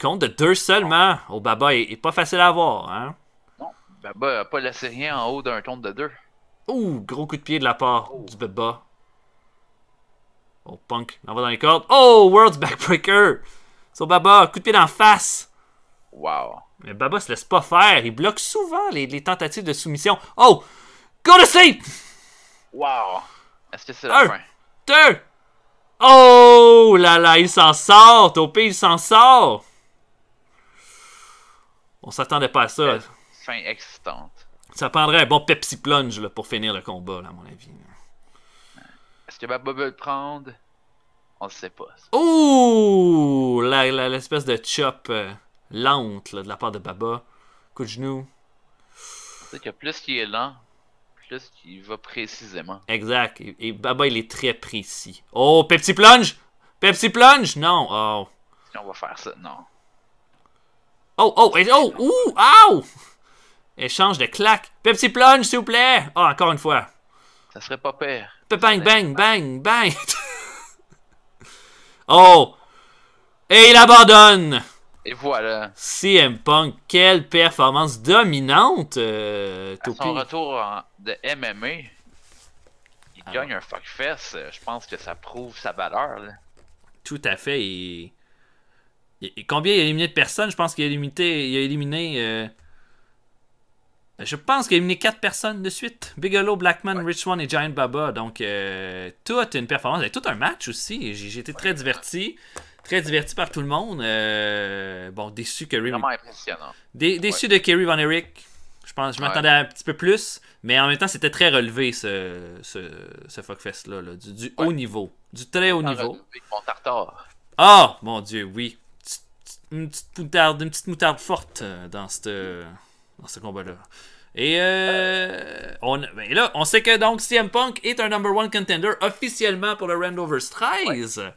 Compte de deux seulement. Oh, Baba est, pas facile à avoir, hein? Non, Baba a pas laissé rien en haut d'un compte de deux. Ouh, gros coup de pied de la part oh. du Baba. Oh, Punk, va dans les cordes. Oh, World's Backbreaker! Sur Baba, coup de pied en face! Wow. Mais Baba se laisse pas faire. Il bloque souvent les, tentatives de soumission. Oh! Go to sleep! Wow! Est-ce que c'est la Un, Deux! Oh là là, il s'en sort! Topé, il s'en sort! On s'attendait pas à ça. Fin excitante. Ça prendrait un bon Pepsi Plunge pour finir le combat, là, à mon avis. Est-ce que Baba veut le prendre? On le sait pas. Oh! L'espèce de chop. Euh, Lente, là, de la part de Baba. Coup de genou. C'est que plus il est lent, plus il va précisément. Exact. Et, Baba, il est très précis. Oh, Pepsi Plunge! Pepsi Plunge! Non! Oh. on va faire ça, non. Oh, oh, oh, ouh, ow! Échange de claques. Pepsi Plunge, s'il vous plaît! oh, encore une fois. Ça serait pas pire. Bang, bang, bang, bang! oh! Et il abandonne! Et voilà. CM Punk, quelle performance dominante, euh, Son retour de MMA, il ah. gagne un fuckfest. Euh, je pense que ça prouve sa valeur. Tout à fait. Et... combien il a éliminé de personnes Je pense qu'il a éliminé. Il euh, éliminé Je pense qu'il a éliminé 4 personnes de suite. Bigelow, Blackman, Rich One et Giant Baba. Donc, toute une performance. tout un match aussi. J'ai été très diverti. Très diverti par tout le monde. Euh, bon, déçu que impressionnant. déçu de Kerry Van Eric. Je pense je m'attendais un petit peu plus, mais en même temps, c'était très relevé ce, ce, ce fuckfest-là, du, haut niveau. Du très haut niveau. Ah, mon dieu, oui. Une petite moutarde, une petite moutarde forte euh, dans, cette, euh, dans ce combat-là. Et, euh, ben là, on sait que donc CM Punk est un number one contender officiellement pour le Randovers 13. Euh,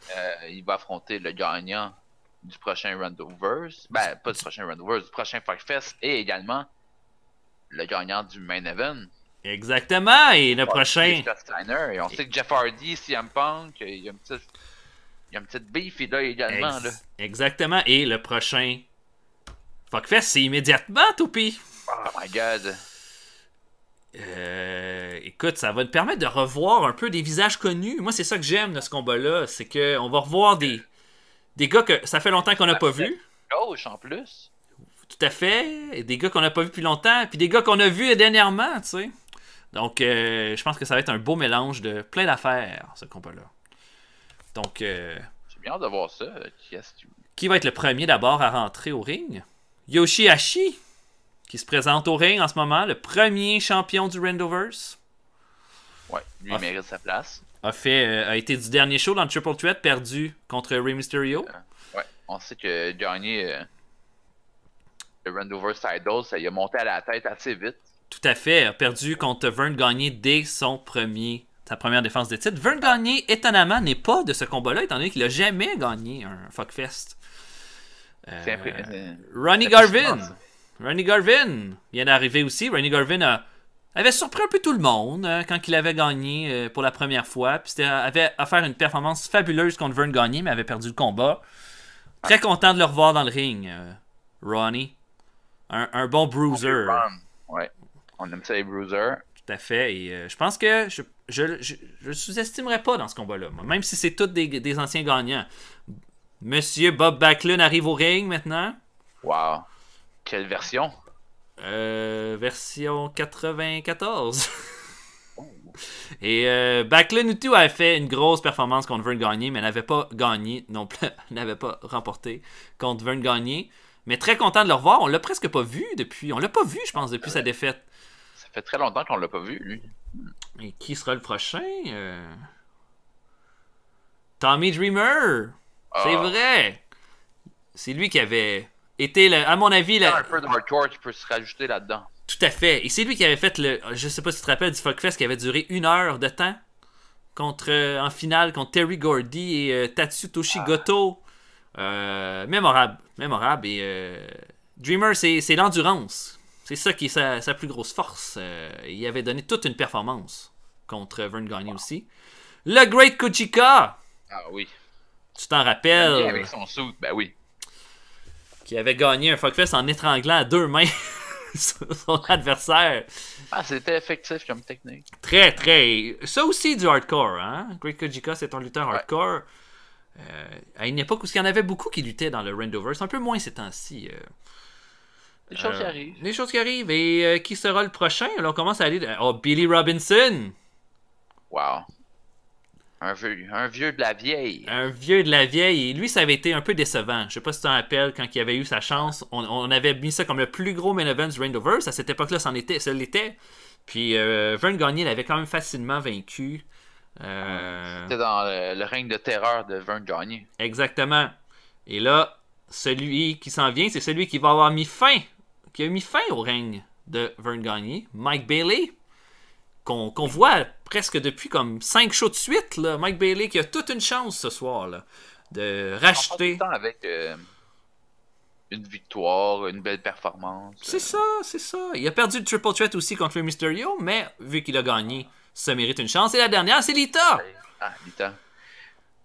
il va affronter le gagnant du prochain Randovers. Ben, pas du prochain Randovers, du prochain Fuckfest et également le gagnant du main event. Exactement, et le prochain. et on sait que Jeff Hardy, CM Punk, il y a une petite, il y a une petite beef là également. là. Exactement, et le prochain Fuckfest, c'est immédiatement, Toupie. Oh my god. Euh, écoute, ça va te permettre de revoir un peu des visages connus. Moi, c'est ça que j'aime de ce combat-là, c'est qu'on va revoir des, des gars que ça fait longtemps qu'on n'a pas vu. Gauche en plus. Tout à fait. des gars qu'on n'a pas vu depuis longtemps, puis des gars qu'on a vus dernièrement, tu sais. Donc, euh, je pense que ça va être un beau mélange de plein d'affaires, ce combat-là. Donc. Euh, J'ai bien de voir ça. Qui, qui va être le premier d'abord à rentrer au ring hashi qui se présente au ring en ce moment, le premier champion du Randoverse. Ouais, lui mérite sa place. A, fait, euh, a été du dernier show dans le Triple Threat, perdu contre Rey Mysterio. Euh, ouais, on sait que gagner euh, le Randoverse title, ça lui a monté à la tête assez vite. Tout à fait, perdu contre Vern Gagné dès son premier, sa première défense de titre. Vern Gagné, étonnamment, n'est pas de ce combat-là, étant donné qu'il a jamais gagné un Fuckfest. Ronnie Garvin. Ronnie Garvin est arrivé aussi. Ronnie Garvin avait surpris un peu tout le monde hein, quand il avait gagné euh, pour la première fois. Puis avait à une performance fabuleuse contre Vern Gagné, mais avait perdu le combat. Très content de le revoir dans le ring, euh, Ronnie. Un, bon bruiser. Ouais. On aime ça les Tout à fait. Et euh, je pense que je je, sous-estimerais pas dans ce combat-là, même si c'est tous des, des, anciens gagnants. Monsieur Bob Backlund arrive au ring maintenant. Wow. Quelle version euh, Version 94. Et euh, Backlund a fait une grosse performance contre Vern Gagné, mais n'avait pas gagné non plus, n'avait pas remporté contre Vern Gagné. Mais très content de le revoir. On l'a presque pas vu depuis. On l'a pas vu, je pense, depuis sa euh, défaite. Ça fait très longtemps qu'on l'a pas vu, lui. Hmm. Et qui sera le prochain euh? Tommy Dreamer. Ah. C'est vrai. C'est lui qui avait était, à mon avis. La... Un peu se rajouter là-dedans. Tout à fait. Et c'est lui qui avait fait le. Je sais pas si tu te rappelles du Fuckfest qui avait duré une heure de temps contre, euh, en finale contre Terry Gordy et euh, Tatsutoshi Goto. Ah. Euh, mémorable. Mémorable. Et Dreamer, c'est l'endurance. C'est ça qui est sa, sa plus grosse force. il avait donné toute une performance contre Vern Gagne aussi. Le Great Kuchika! Ah oui. Tu t'en rappelles? Avec son suit, ben oui qui avait gagné un fuckfest en étranglant à deux mains son adversaire. Ah, c'était effectif comme technique. Très, très. Ça aussi du hardcore, hein? Great Kojika, c'est un lutteur hardcore. Euh, à une époque où il y en avait beaucoup qui luttaient dans le C'est un peu moins ces temps-ci. Euh. Des choses qui euh, arrivent. Des choses qui arrivent. Et qui sera le prochain? alors on commence à aller. Oh, Billy Robinson! Wow. Un vieux, de la vieille. Un vieux de la vieille. lui, ça avait été un peu décevant. Je sais pas si tu en rappelles, quand il avait eu sa chance, on, avait mis ça comme le plus gros main event du À cette époque-là, ça l'était. Puis euh, Vern Gagné l'avait quand même facilement vaincu. Euh, C'était dans le, règne de terreur de Vern Gagné. Exactement. Et là, celui qui s'en vient, c'est celui qui va avoir mis fin, qui a mis fin au règne de Vern Gagné, Mike Bailey qu'on voit presque depuis comme 5 shows de suite. Mike Bailey qui a toute une chance ce soir de racheter. avec euh, une victoire, une belle performance. C'est ça, c'est ça. Il a perdu le triple threat aussi contre Mysterio, mais vu qu'il a gagné, ça mérite une chance. Et la dernière, c'est Lita. Ah, Lita.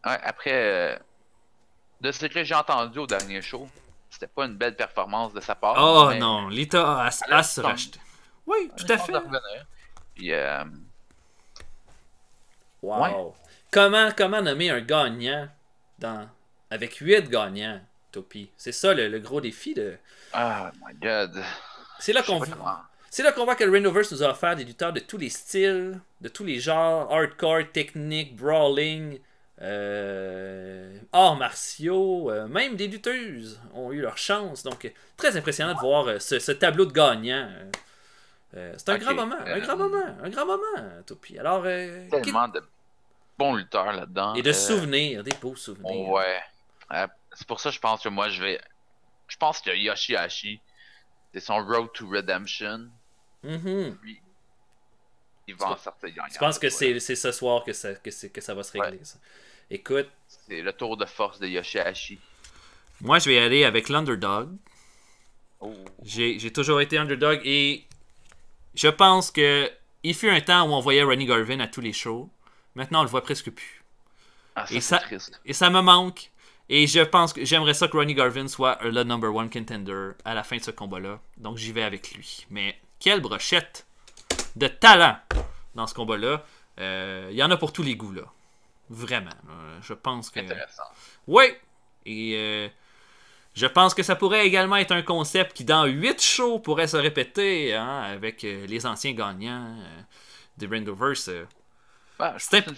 après, euh, de ce que j'ai entendu au dernier show, c'était pas une belle performance de sa part. Oh non, Lita a, se racheter. Oui, tout à fait. Euh, wow. Comment, comment nommer un gagnant dans... avec huit gagnants, Topi C'est ça le, gros défi de. Oh my god. C'est là qu'on voit. C'est voit que le Rainoverse nous a offert des lutteurs de tous les styles, de tous les genres, hardcore, technique, brawling, euh, arts martiaux, euh, même des lutteuses ont eu leur chance. Donc, très impressionnant de voir ce, ce tableau de gagnants. Euh, c'est un, grand moment, un grand euh, moment, un grand moment, Topi. Alors, euh, Tellement de bons lutteurs là-dedans. Et de souvenirs, des beaux souvenirs. ouais. c'est pour ça que je pense que moi, je vais. Je pense que Yoshihashi, c'est son Road to Redemption. Mm-hmm. il va en sortir Je pense que c'est ce soir que ça, que, ça va se régler. Écoute. C'est le tour de force de Yoshihashi. Moi, je vais aller avec l'underdog. Oh. J'ai toujours été underdog et je pense que il fut un temps où on voyait Ronnie Garvin à tous les shows. Maintenant, on le voit presque plus. Ah, et, ça, et ça me manque. Et je pense que j'aimerais ça que Ronnie Garvin soit le number one contender à la fin de ce combat-là. Donc j'y vais avec lui. Mais quelle brochette de talent dans ce combat-là. Euh, il y en a pour tous les goûts, là. Vraiment. je pense que. Intéressant. Oui! Et euh, je pense que ça pourrait également être un concept qui, dans 8 shows, pourrait se répéter hein, avec euh, les anciens gagnants euh, de Randoverse. Euh. Ah, c'est une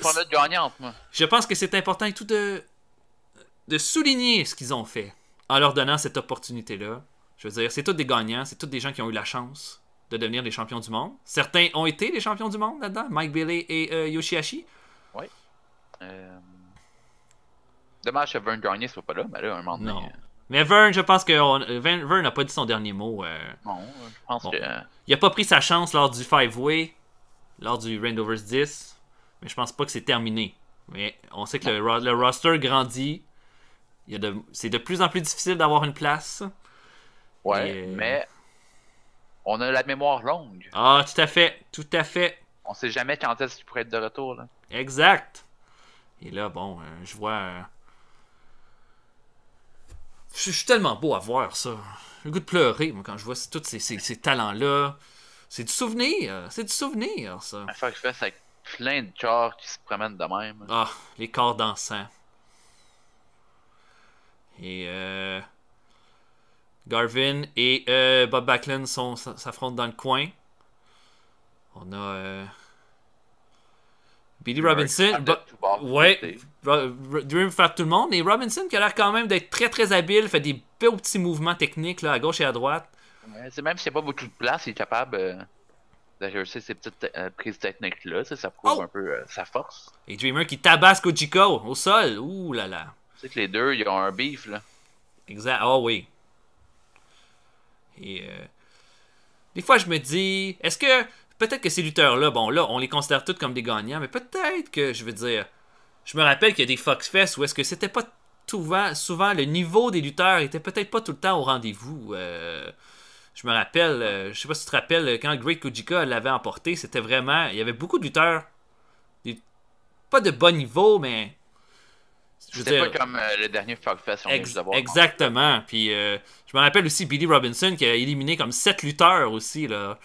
moi. Je pense que c'est important tout de, de souligner ce qu'ils ont fait en leur donnant cette opportunité-là. Je veux dire, c'est tous des gagnants, c'est tous des gens qui ont eu la chance de devenir des champions du monde. Certains ont été les champions du monde là-dedans, Mike Bailey et Yoshiashi. Oui. Dommage que Vern Gagné soit pas là, mais là, un moment donné. Mais Vern, je pense que Vern n'a pas dit son dernier mot. Non, euh. euh, je pense que. Il n'a pas pris sa chance lors du Five Way, lors du Randovers 10, mais je pense pas que c'est terminé. Mais on sait que le, roster grandit. C'est de plus en plus difficile d'avoir une place. Ouais, euh, mais on a la mémoire longue. Ah, tout à fait, tout à fait. On sait jamais quand est-ce qu'il pourrait être de retour. Exact. Et là, bon, je vois. Je suis tellement beau à voir ça. J'ai le goût de pleurer moi, quand je vois tous ces, ces, talents-là. C'est du souvenir. C'est du souvenir, ça. La fois que je fais, c'est avec plein de corps qui se promènent de même. Ah, les corps dansants. Et euh, Garvin et euh, Bob Backlund s'affrontent dans le coin. On a. Euh, Billy Robinson, bah, ouais, Dream fait tout le monde, et Robinson qui a l'air quand même d'être très très habile, fait des beaux petits mouvements techniques là, à gauche et à droite. C'est même s'il n'y a pas beaucoup de place, il est capable euh, ces petites euh, prises techniques-là. Ça, prouve oh! un peu euh, sa force. Et Dreamer qui tabasse Kojiko au sol. Ouh là là. Tu sais que les deux, ils ont un beef là. Exact. Ah oh, oui. Et. Euh, des fois, je me dis, est-ce que peut-être que ces lutteurs-là, bon, là, on les considère tous comme des gagnants, mais peut-être que, je veux dire, je me rappelle qu'il y a des Fox Fest où est-ce que c'était pas souvent, souvent le niveau des lutteurs était peut-être pas tout le temps au rendez-vous. Euh, je me rappelle, euh, je sais pas si tu te rappelles, euh, quand Great Kujika l'avait emporté, c'était vraiment, il y avait beaucoup de lutteurs, pas de bon niveau, mais c'était pas comme le dernier Fogfest. Ex exactement. Puis je me rappelle aussi Billy Robinson qui a éliminé comme 7 lutteurs aussi. Là.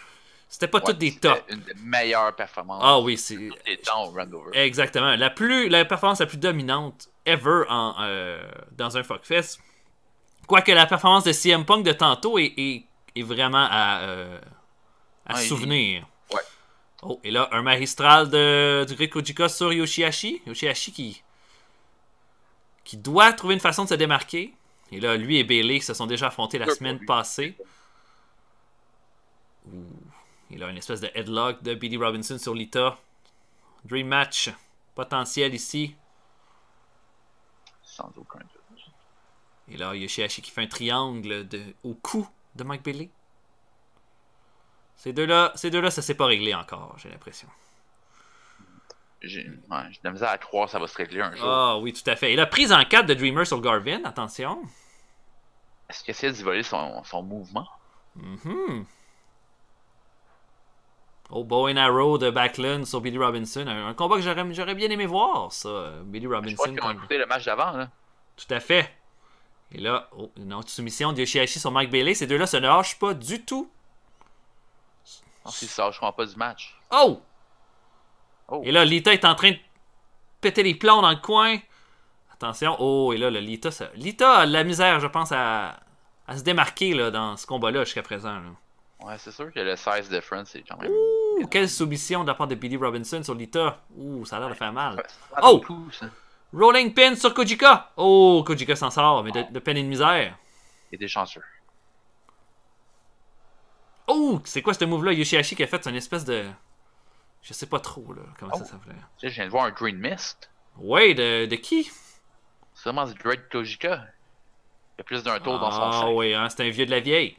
C'était pas toutes des tops. Une des meilleures performances. Ah oui, c'est. Exactement. La, plus, la performance la plus dominante ever euh, dans un Fuckfest. Quoique la performance de CM Punk de tantôt est, vraiment à, euh, souvenir. Ouais. Oh, et là, un magistral de, du Kojika sur Yoshihashi. Yoshihashi qui, doit trouver une façon de se démarquer. Et là, lui et Bailey se sont déjà affrontés la semaine passée. Ouh. Il a une espèce de headlock de Billy Robinson sur Lita. Dream match potentiel ici. Sans aucun doute. Et là, Yoshihashi qui fait un triangle au cou de Mike Bailey. Ces deux-là, ces deux-là, ça s'est pas réglé encore, j'ai l'impression. J'ai de la misère à croire ça va se régler un jour. Ah oui, tout à fait. Et la prise en 4 de Dreamer sur Garvin, attention. Est-ce qu'il essaie de voler son, mouvement? Mm-hmm. Oh Boy and Arrow de Backlund sur Billy Robinson. Un, combat que j'aurais bien aimé voir, ça. Billy Robinson. Je crois coupé le match d'avant, là. Tout à fait. Et là, oh, une autre soumission de Yoshihashi sur Mike Bailey. Ces deux-là se lâchent pas du tout. Non, ça, se lâcheront pas du match. Oh! oh! Et là, Lita est en train de péter les plombs dans le coin. Attention. Oh, et là, Lita, ça... Lita a de la misère, je pense, à, se démarquer là, dans ce combat-là jusqu'à présent. Ouais, c'est sûr que le size difference, c'est quand même. Ouh, quelle soumission de la part de Billy Robinson sur Lita. Ouh, ça a l'air de faire mal. Oh! Rolling pin sur Kojika. Oh, Kojika s'en sort, mais de, peine et de misère. Il était chanceux. Oh, c'est quoi ce move-là? Yoshihashi qui a fait une espèce de... Je sais pas trop, là, comment ça oh. s'appelait. Je viens de voir un Green Mist. Oui! de, de qui? Seulement du Dread Kojika. Il y a plus d'un tour dans son Ah oui, hein, c'est un vieux de la vieille.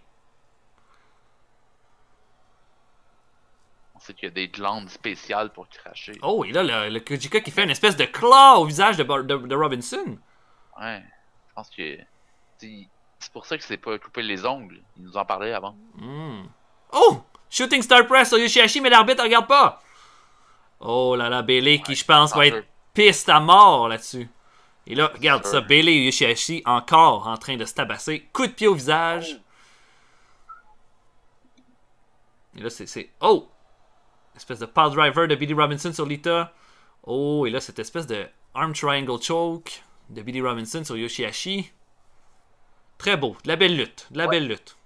C'est qu'il y a des glandes spéciales pour cracher. Oh, et là, le, qui fait une espèce de claw au visage de, de, Robinson. Ouais, je pense que. C'est pour ça que c'est pas coupé les ongles. Il nous en parlait avant. Hmm. Oh! Shooting Star Press sur Yoshiashi, mais l'arbitre regarde pas! Oh là là, Bailey qui, je pense, va être piste à mort là-dessus. Et là, regarde ça, Bailey et encore en train de se tabasser. Coup de pied au visage. Et là, c'est. Oh! Espèce de pile driver de Billy Robinson sur Lita. Oh, et là, cette espèce de arm triangle choke de Billy Robinson sur Yoshiashi. Très beau. De la belle lutte. De la belle lutte.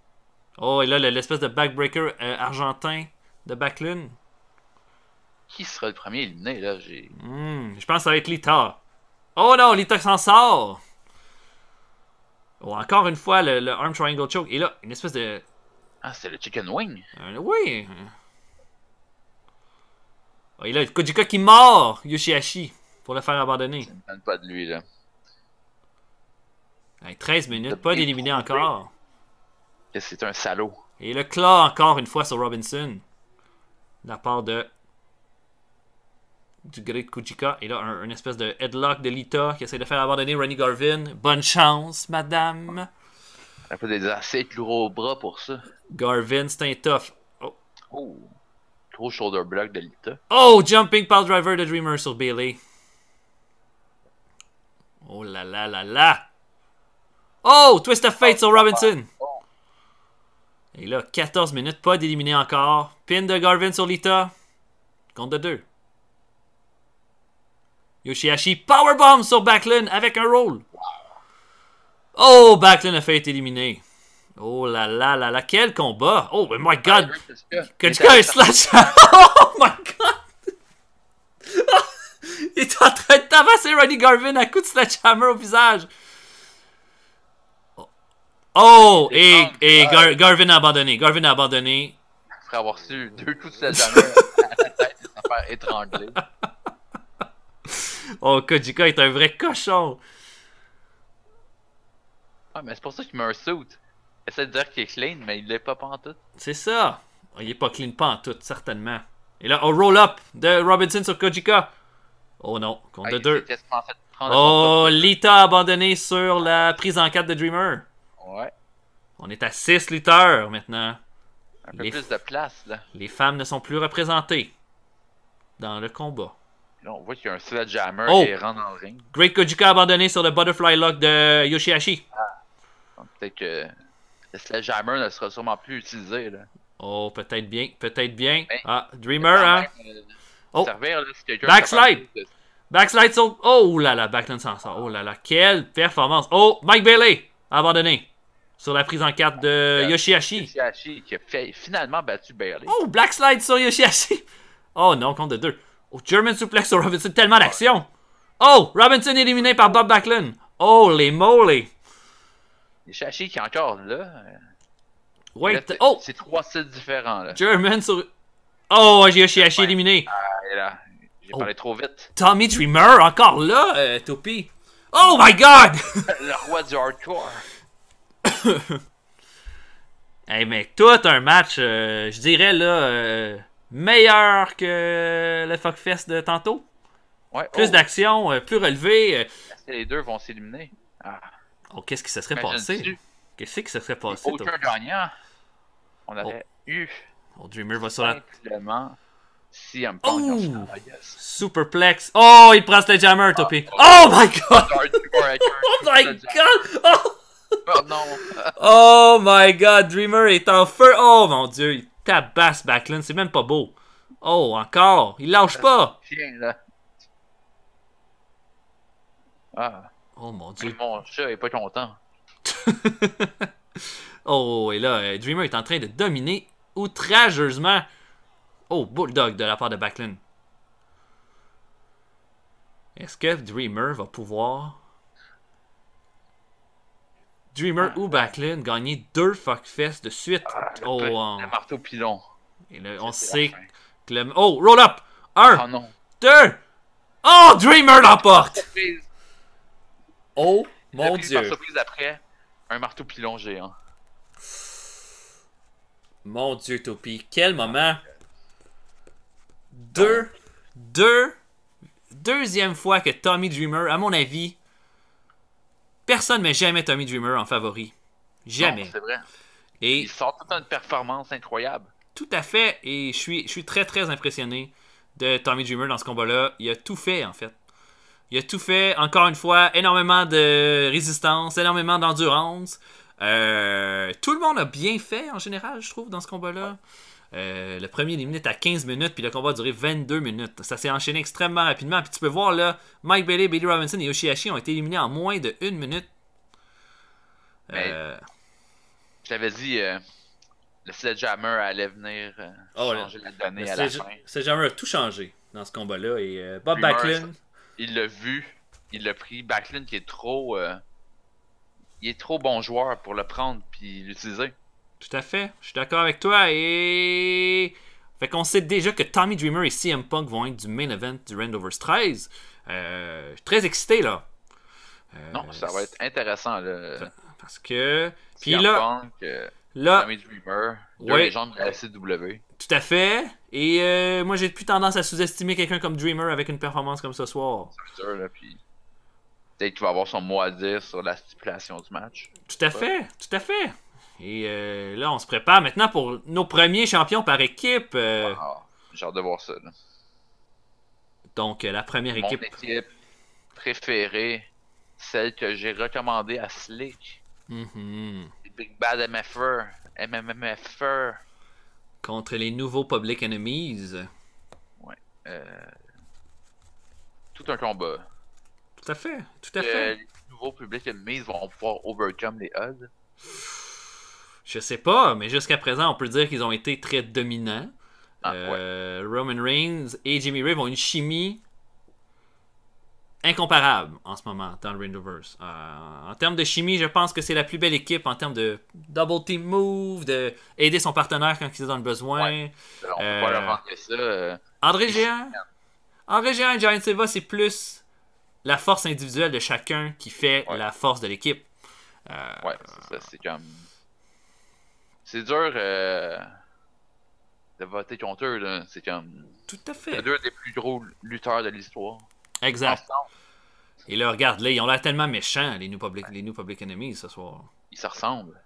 Oh, et là, l'espèce de backbreaker euh, argentin de Backlund. Qui sera le premier éliminé, là? J'ai... Hmm, je pense que ça va être Lita. Oh non, Lita s'en sort! Oh, encore une fois, le, arm triangle choke. Et là, une espèce de... Ah, c'est le chicken wing? Euh, oui! il a Kujika qui mord Yoshiashi, pour le faire abandonner. Ça ne pas de lui, là. 13 minutes, pas d'éliminé encore. C'est un salaud. Et le claw encore une fois sur Robinson. De la part de. Du Great Kujika. Et là, un, espèce de headlock de Lita qui essaie de faire abandonner Ronnie Garvin. Bonne chance, madame. Un peu des assez lourds au bras pour ça. Garvin, c'est un tough. Oh. oh shoulder block de Lita. Oh, jumping pile driver de Dreamer sur Bailey. Oh là là là là. Oh, twist of fate sur Robinson. Et là, 14 minutes, pas d'éliminé encore. Pin de Garvin sur Lita. Compte de 2. Yoshihashi, powerbomb sur Backlund avec un roll. Oh, Backlund a fait être éliminé. Oh là là là là, quel combat! Oh my god! Kodika ah, est slash! Oh my god! Il est en train de tabasser Ronnie Garvin à coup de hammer au visage! Oh! oh et, Garvin a abandonné. Garvin a abandonné. Après avoir su deux coups de sledgehammer à la tête, il faire étrangler. Oh, Kojika est un vrai cochon! Ah, mais c'est pour ça qu'il met un suit. Essaie de dire qu'il est clean, mais il l'est pas en tout. C'est ça. Il est pas clean pas en tout, certainement. Et là, au oh, roll-up de Robinson sur Kojika. Oh non, contre ah, deux. Oh, Lita abandonné sur la prise en 4 de Dreamer. Ouais. On est à 6 lutteurs maintenant. Un peu plus de place, là. Les femmes ne sont plus représentées dans le combat. Là, on voit qu'il y a un sledgehammer oh. qui rentre dans le ring. Great Kojika abandonné sur le butterfly lock de Yoshihashi. Ah. Peut-être que le Sledgehammer ne sera sûrement plus utilisé. Oh, peut-être bien, peut-être bien. Ben, ah, Dreamer, hein? Euh, oh. Backslide! Backslide sur... Oh là là, Backlund s'en sort. Oh là là, quelle performance. Oh, Mike Bailey, abandonné. Sur la prise en carte de euh, Yoshiashi Yoshihashi qui a finalement battu Bailey. Oh, Backslide sur Yoshiashi Oh non, compte de deux! Oh, German suplex sur Robinson, tellement d'action. Oh, Robinson éliminé par Bob Backlund. Oh, les moly. Les chashi qui est encore là. Ouais, euh, oh! C'est trois sites différents là. German sur. Oh, j'ai Hashi éliminé. Ah, là. J'ai oh. parlé trop vite. Tommy Dreamer, encore là, euh, Topi. Oh my god! le roi du hardcore. hey, mais tout un match, euh, je dirais là, meilleur que le Fuckfest de tantôt. Ouais, plus oh. d'action, plus relevé. Est-ce que les deux vont s'éliminer? Ah. Oh, qu'est-ce qui se serait passé? Qu'est-ce qui se serait passé? Aucun gagnant. On oh. aurait eu. Oh, Dreamer va sur la. Si un oh! Superplex. Oh, il prend Sledgehammer, ah, Topi. Oh. oh, my god! oh my god! Oh! Pardon. oh my god, Dreamer est en feu. Oh mon dieu, il tabasse Backlund, c'est même pas beau. Oh, encore, il lâche pas. là. Ah. Oh mon dieu. Mon chat est pas content. oh, et là, euh, Dreamer est en train de dominer outrageusement. Oh, Bulldog de la part de Backlund. Est-ce que Dreamer va pouvoir. Dreamer ou Backlund gagner deux fuckfests de suite? Ah, oh, oh. marteau pilon. Et on sait que le. Oh, roll up! Un! Ah non. Deux! Oh, Dreamer l'emporte! Oh mon dieu. surprise après un marteau pilon géant. Mon dieu, Topi, quel moment. Deux, deux, deuxième fois que Tommy Dreamer, à mon avis, personne ne met jamais Tommy Dreamer en favori. Jamais. C'est vrai. Et il sort toute une performance incroyable. Tout à fait, et je suis, je suis très très impressionné de Tommy Dreamer dans ce combat-là. Il a tout fait en fait. Il a tout fait, encore une fois, énormément de résistance, énormément d'endurance. Euh, tout le monde a bien fait en général, je trouve, dans ce combat-là. Euh, le premier éliminé minutes à 15 minutes, puis le combat a duré 22 minutes. Ça s'est enchaîné extrêmement rapidement. Puis tu peux voir là, Mike Bailey, Billy Robinson et Yoshihashi ont été éliminés en moins de 1 minute. Ben, euh, je t'avais dit, le Sledgehammer allait venir oh, changer la donnée à la fin. Sledgehammer a tout changé dans ce combat-là. Et Bob Backlund il l'a vu, il l'a pris. Backlund qui est trop. Euh, il est trop bon joueur pour le prendre puis l'utiliser. Tout à fait, je suis d'accord avec toi et. Fait qu'on sait déjà que Tommy Dreamer et CM Punk vont être du main event du Randovers 13. Euh, je suis très excité là. Euh, non, ça va être intéressant là. Parce que. Puis là. Tommy Dreamer, deux de la CW. Tout à fait. Et euh, moi, j'ai plus tendance à sous-estimer quelqu'un comme Dreamer avec une performance comme ce soir. C'est sûr, puis peut-être qu'il va avoir son mot à dire sur la stipulation du match. Tout à fait, tout à fait. Et euh, là, on se prépare maintenant pour nos premiers champions par équipe. Euh. Ah, j'ai hâte de voir ça. Là. Donc, la première Mon équipe... préférée, celle que j'ai recommandée à Slick. Mm Big Bad MFR. MMMFR. Contre les nouveaux Public Enemies. Ouais. Euh, tout un combat. Tout à fait, tout à euh, fait. les nouveaux Public Enemies vont pouvoir overcome les odds. Je sais pas, mais jusqu'à présent, on peut dire qu'ils ont été très dominants. Ah, euh, Roman Reigns et Jimmy Ray ont une chimie incomparable en ce moment dans le euh, en termes de chimie, je pense que c'est la plus belle équipe en termes de double team move, de aider son partenaire quand il dans le besoin. On peut pas leur manquer euh, ça. Euh, André Géant. André Géant et Giant Silva, c'est plus la force individuelle de chacun qui fait la force de l'équipe. ouais, c'est ça, c'est comme. C'est dur de voter contre eux, C'est comme. Tout à fait. C'est deux des plus gros lutteurs de l'histoire. Exact. Et là, regarde-les, ils ont l'air tellement méchants, les New Public, les new public Enemies, ce soir. Ils se ressemblent.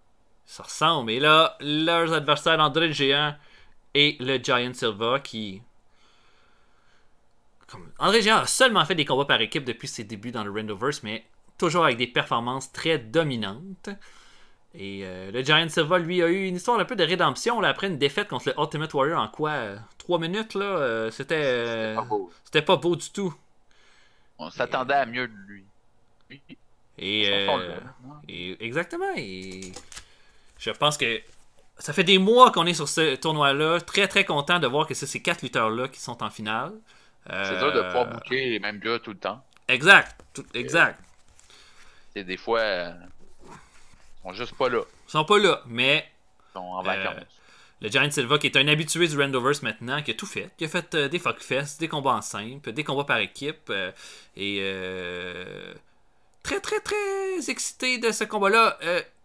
Ils se ressemblent. Et là, leurs adversaires, André le Géant et le Giant Silva, qui... André Géant a seulement fait des combats par équipe depuis ses débuts dans le Randoverse, mais toujours avec des performances très dominantes. Et euh, le Giant Silva, lui, a eu une histoire un peu de rédemption là, après une défaite contre le Ultimate Warrior en quoi 3 euh, minutes là euh, C'était C'était pas beau du tout. On s'attendait à mieux de lui. Euh, et, exactement. Et je pense que ça fait des mois qu'on est sur ce tournoi-là. Très très content de voir que c'est ces quatre lutteurs-là qui sont en finale. c'est dur de euh, pouvoir bouquer les mêmes gars tout le temps. Exact, tout, exact. c'est des fois, euh, ils sont juste pas là. Ils sont pas là, mais. Ils sont en vacances. Le Giant Silva, qui est un habitué du Randoverse maintenant, qui a tout fait, qui a fait euh, des fuckfests, des combats en simple, des combats par équipe, euh, et euh, très très très excité de ce combat-là.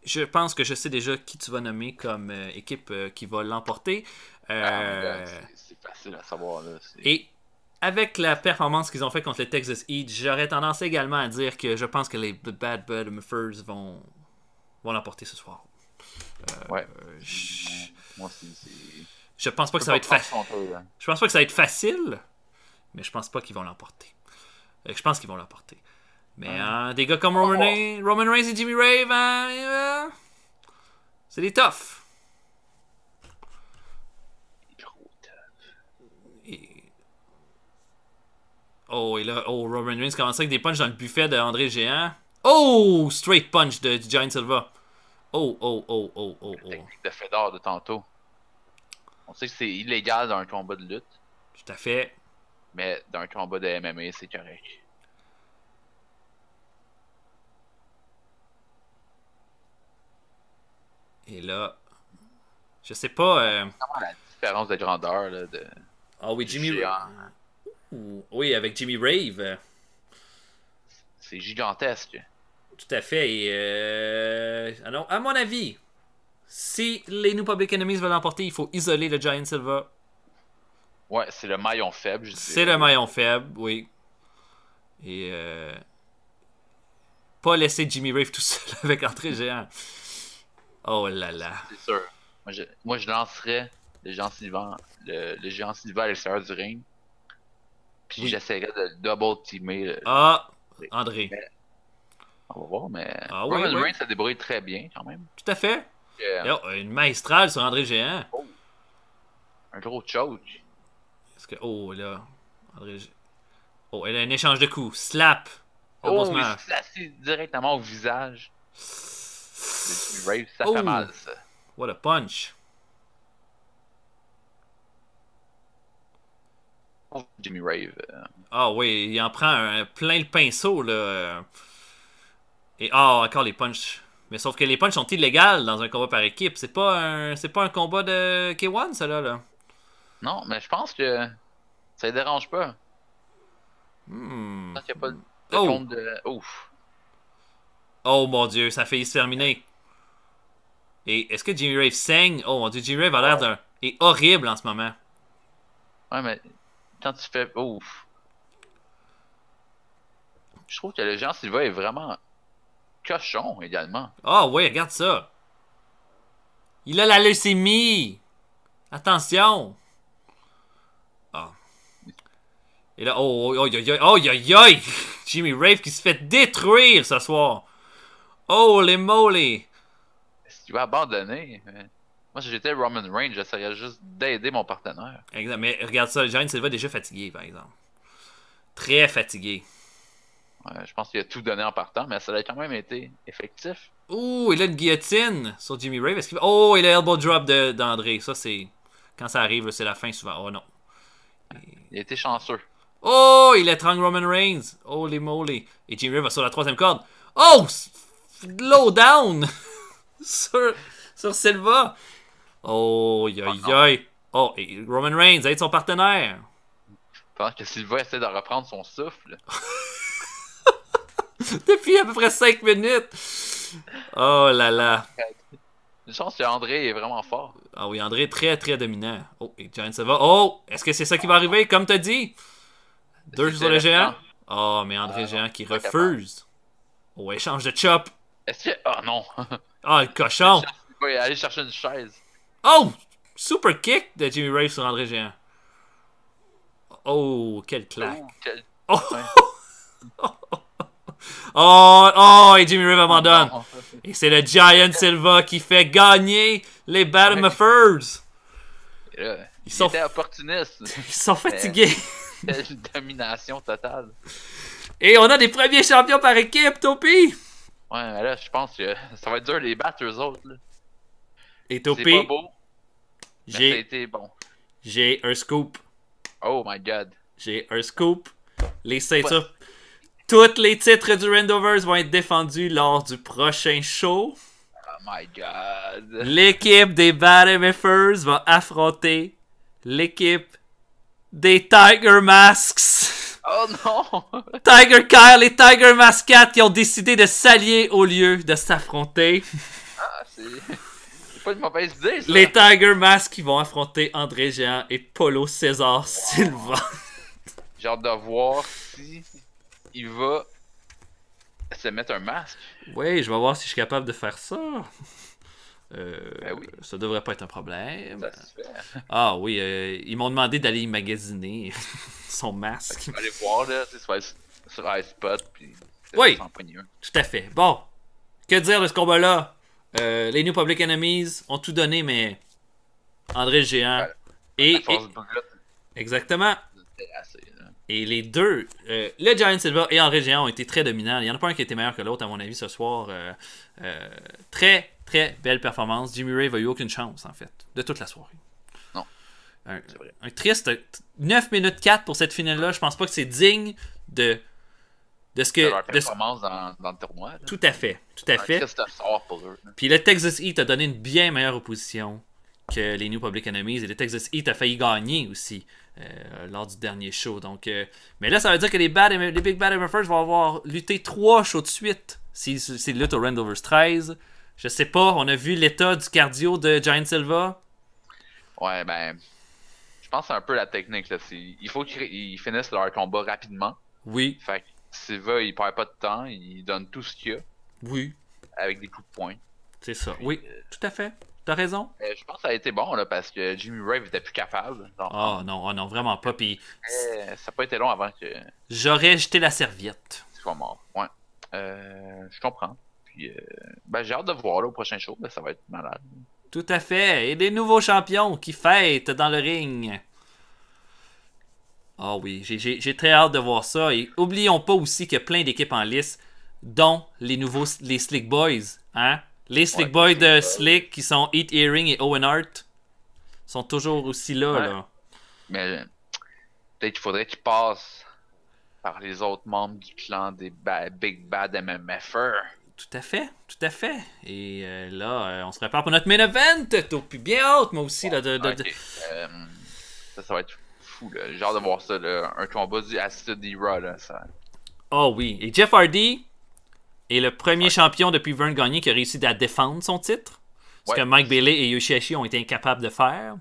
je pense que je sais déjà qui tu vas nommer comme équipe qui va l'emporter. Ah, c'est facile à savoir. Là, et avec la performance qu'ils ont fait contre les Texas Heat, j'aurais tendance également à dire que je pense que les Bad Bud Muffers vont, vont l'emporter ce soir. ouais. Moi, c'est. Je pense pas que ça va être facile. Hein. Je pense pas que ça va être facile, mais je pense pas qu'ils vont l'emporter. Euh, je pense qu'ils vont l'emporter. Mais hein, des gars comme oh, oh. Roman, Reigns, et Jimmy Rave, hein, euh, c'est des toughs. Oh, et là, oh, Roman Reigns commence avec des punches dans le buffet d'André Géant. Oh, straight punch de, de Giant Silva. Oh, oh, oh, oh, oh, oh. La oh. technique de Fedor de tantôt. On sait que c'est illégal dans un combat de lutte. Tout à fait. Mais dans un combat de MMA, c'est correct. Et là, je sais pas. Euh... la différence de grandeur là, de. Ah oui, Jimmy. Hein? oui, avec Jimmy Rave. C'est gigantesque. Tout à fait. Euh, à mon avis, si les New Public Enemies veulent l'emporter, il faut isoler le Giant Silver. Ouais, c'est le maillon faible. C'est le maillon faible, oui. Et euh... pas laisser Jimmy Rave tout seul avec très Géant. Oh là là. C'est sûr. Moi je... lancerais le géant silver le, le géant du ring. Puis j'essaierai j'essaierais de double teamer. Le... Ah, André. On va voir, mais ah, oui, Roman ça débrouille très bien quand même. Tout à fait. Yeah. a oh, une maestrale sur André Géant. Oh. Un gros choke. Est-ce que. Oh là. André Oh, elle a un échange de coups. Slap. Oh, oh assis directement au visage. Rave, ça oh. fait mal, ça. What a punch. Jimmy Rave. Euh. Ah oui, il en prend un, plein le pinceau, là. Et oh, encore les punches. Mais sauf que les punches sont illégales dans un combat par équipe. C'est pas un c'est pas un combat de K1, ça là. Non, mais je pense que ça dérange pas. Hmm. qu'il n'y a pas de, oh. compte de. Ouf. Oh mon dieu, ça fait failli se terminer. Et est-ce que Jimmy Rave saigne Oh mon dieu, Jimmy Rave a l'air d'un. est horrible en ce moment. Ouais, mais quand tu fais. Ouf. Je trouve que le Jean Silva est vraiment cochon également. Ah ouais oui, regarde ça. Il a la leucémie. Attention. Ah. Oh. Et là, oh, oh, oh, oh, oh, oh, oh, oh. Jimmy Rave qui se fait détruire ce soir. Oh, les moly. Si tu vas abandonner. Moi, j'étais Roman Reigns, j'essayais juste d'aider mon partenaire. Exact, mais regarde ça, Jane Silva est déjà fatigué, par exemple. Très fatigué je pense qu'il a tout donné en partant, mais ça a quand même été effectif. Ouh, il a une guillotine sur Jimmy Ray. oh, il a elbow drop d'André. Ça, c'est. Quand ça arrive, c'est la fin souvent. Oh non. Il a été chanceux. Oh, il étrangle Roman Reigns. Holy moly. Et Jimmy Ray va sur la troisième corde. Oh! Low down! sur, sur Silva. Oh, yoï aïe! Oh, et Roman Reigns aide son partenaire. Je pense que Silva essaie de reprendre son souffle. depuis à peu près 5 minutes. Oh là là. Le sens que André est vraiment fort. Ah oui, André est très très dominant. Oh, et Giant va. Oh, est-ce que c'est ça qui va arriver, comme t'as dit Deux sur le géant. Oh, mais André ah, Géant qui refuse. Oh, échange de chop. Est-ce que. Oh non. Ah, oh, le cochon. Oui, aller chercher une chaise. Oh Super kick de Jimmy Ray sur André Géant. Oh, quelle claque. Oh, oh. Oh, oh, et Jimmy River m'en Et c'est le Giant Silva qui fait gagner les Furs. Ils sont Ils sont fatigués. Une domination totale. Et on a des premiers champions par équipe, Topi. Ouais, mais là, je pense que ça va être dur de les battre, eux autres. Et Topi. C'est pas beau. J'ai été bon. J'ai un scoop. Oh my god. J'ai un scoop. Les up. Tous les titres du Rendovers vont être défendus lors du prochain show. Oh my god. L'équipe des Bad MFers va affronter l'équipe des Tiger Masks. Oh non! Tiger Kyle et Tiger Mask qui ont décidé de s'allier au lieu de s'affronter. Ah, c'est. pas une mauvaise idée, ça. Les Tiger Masks qui vont affronter André Géant et Polo César Silva. J'ai de voir si il va se mettre un masque. Oui, je vais voir si je suis capable de faire ça. Euh, ben Ça devrait pas être un problème. Ça Ah oui, euh, ils m'ont demandé d'aller magasiner son masque. aller voir là, sur iSpot. oui, tout à fait. Bon, que dire de ce combat-là euh, Les New Public Enemies ont tout donné, mais André le Géant. et, Exactement. Et les deux, euh, le Giant Silver et André Géant ont été très dominants. Il n'y en a pas un qui était meilleur que l'autre, à mon avis, ce soir. Euh, euh, très, très belle performance. Jimmy Ray n'a eu aucune chance, en fait, de toute la soirée. Non. Un, triste 9 minutes 4 pour cette finale-là. Je pense pas que c'est digne de. De ce que. De performance dans, le tournoi. Tout à fait. Tout à fait. Puis le Texas Heat a donné une bien meilleure opposition que les New Public Enemies. Et le Texas Heat a failli gagner aussi. Euh, lors du dernier show. Donc, euh, mais là, ça veut dire que les, Big Bad First vont avoir lutté trois shows de suite c'est si, c'est luttent au Randovers 13. Je sais pas, on a vu l'état du cardio de Giant Silva. Ouais, ben. Je pense c'est un peu la technique. Il faut qu'ils finissent leur combat rapidement. Oui. Fait que Silva, il perd pas de temps, il donne tout ce qu'il a. Oui. Avec des coups de poing. C'est ça. oui, euh, tout à fait. T'as raison. Euh, je pense que ça a été bon là, parce que Jimmy Rave était plus capable. Oh non, oh, non, vraiment pas. Puis... Euh, ça n'a pas été long avant que. J'aurais jeté la serviette. C'est pas mort. Ouais. Euh, je comprends. Puis ben, j'ai hâte de voir là, au prochain show. Ben, ça va être malade. Tout à fait. Et des nouveaux champions qui fêtent dans le ring. Ah oh, oui, j'ai très hâte de voir ça. Et oublions pas aussi que plein d'équipes en lice, dont les nouveaux les Slick Boys. Hein? Les Slick Boys de Slick qui sont Eat Earring et Owen Hart sont toujours aussi là. là. Mais peut-être qu'il faudrait qu'ils passes par les autres membres du clan des Big Bad MMFer. Tout à fait, tout à fait. Et euh, là, euh, on se prépare pour notre main event. tout plus bien haute, moi aussi. là, de, euh, ça, va être fou. Là. Genre de voir ça, là. un combat du Acid Era. ça... Oh oui. Et Jeff Hardy et le premier champion depuis Vern Gagné qui a réussi à défendre son titre. Ce que Mike Bailey et Yoshihashi ont été incapables de faire.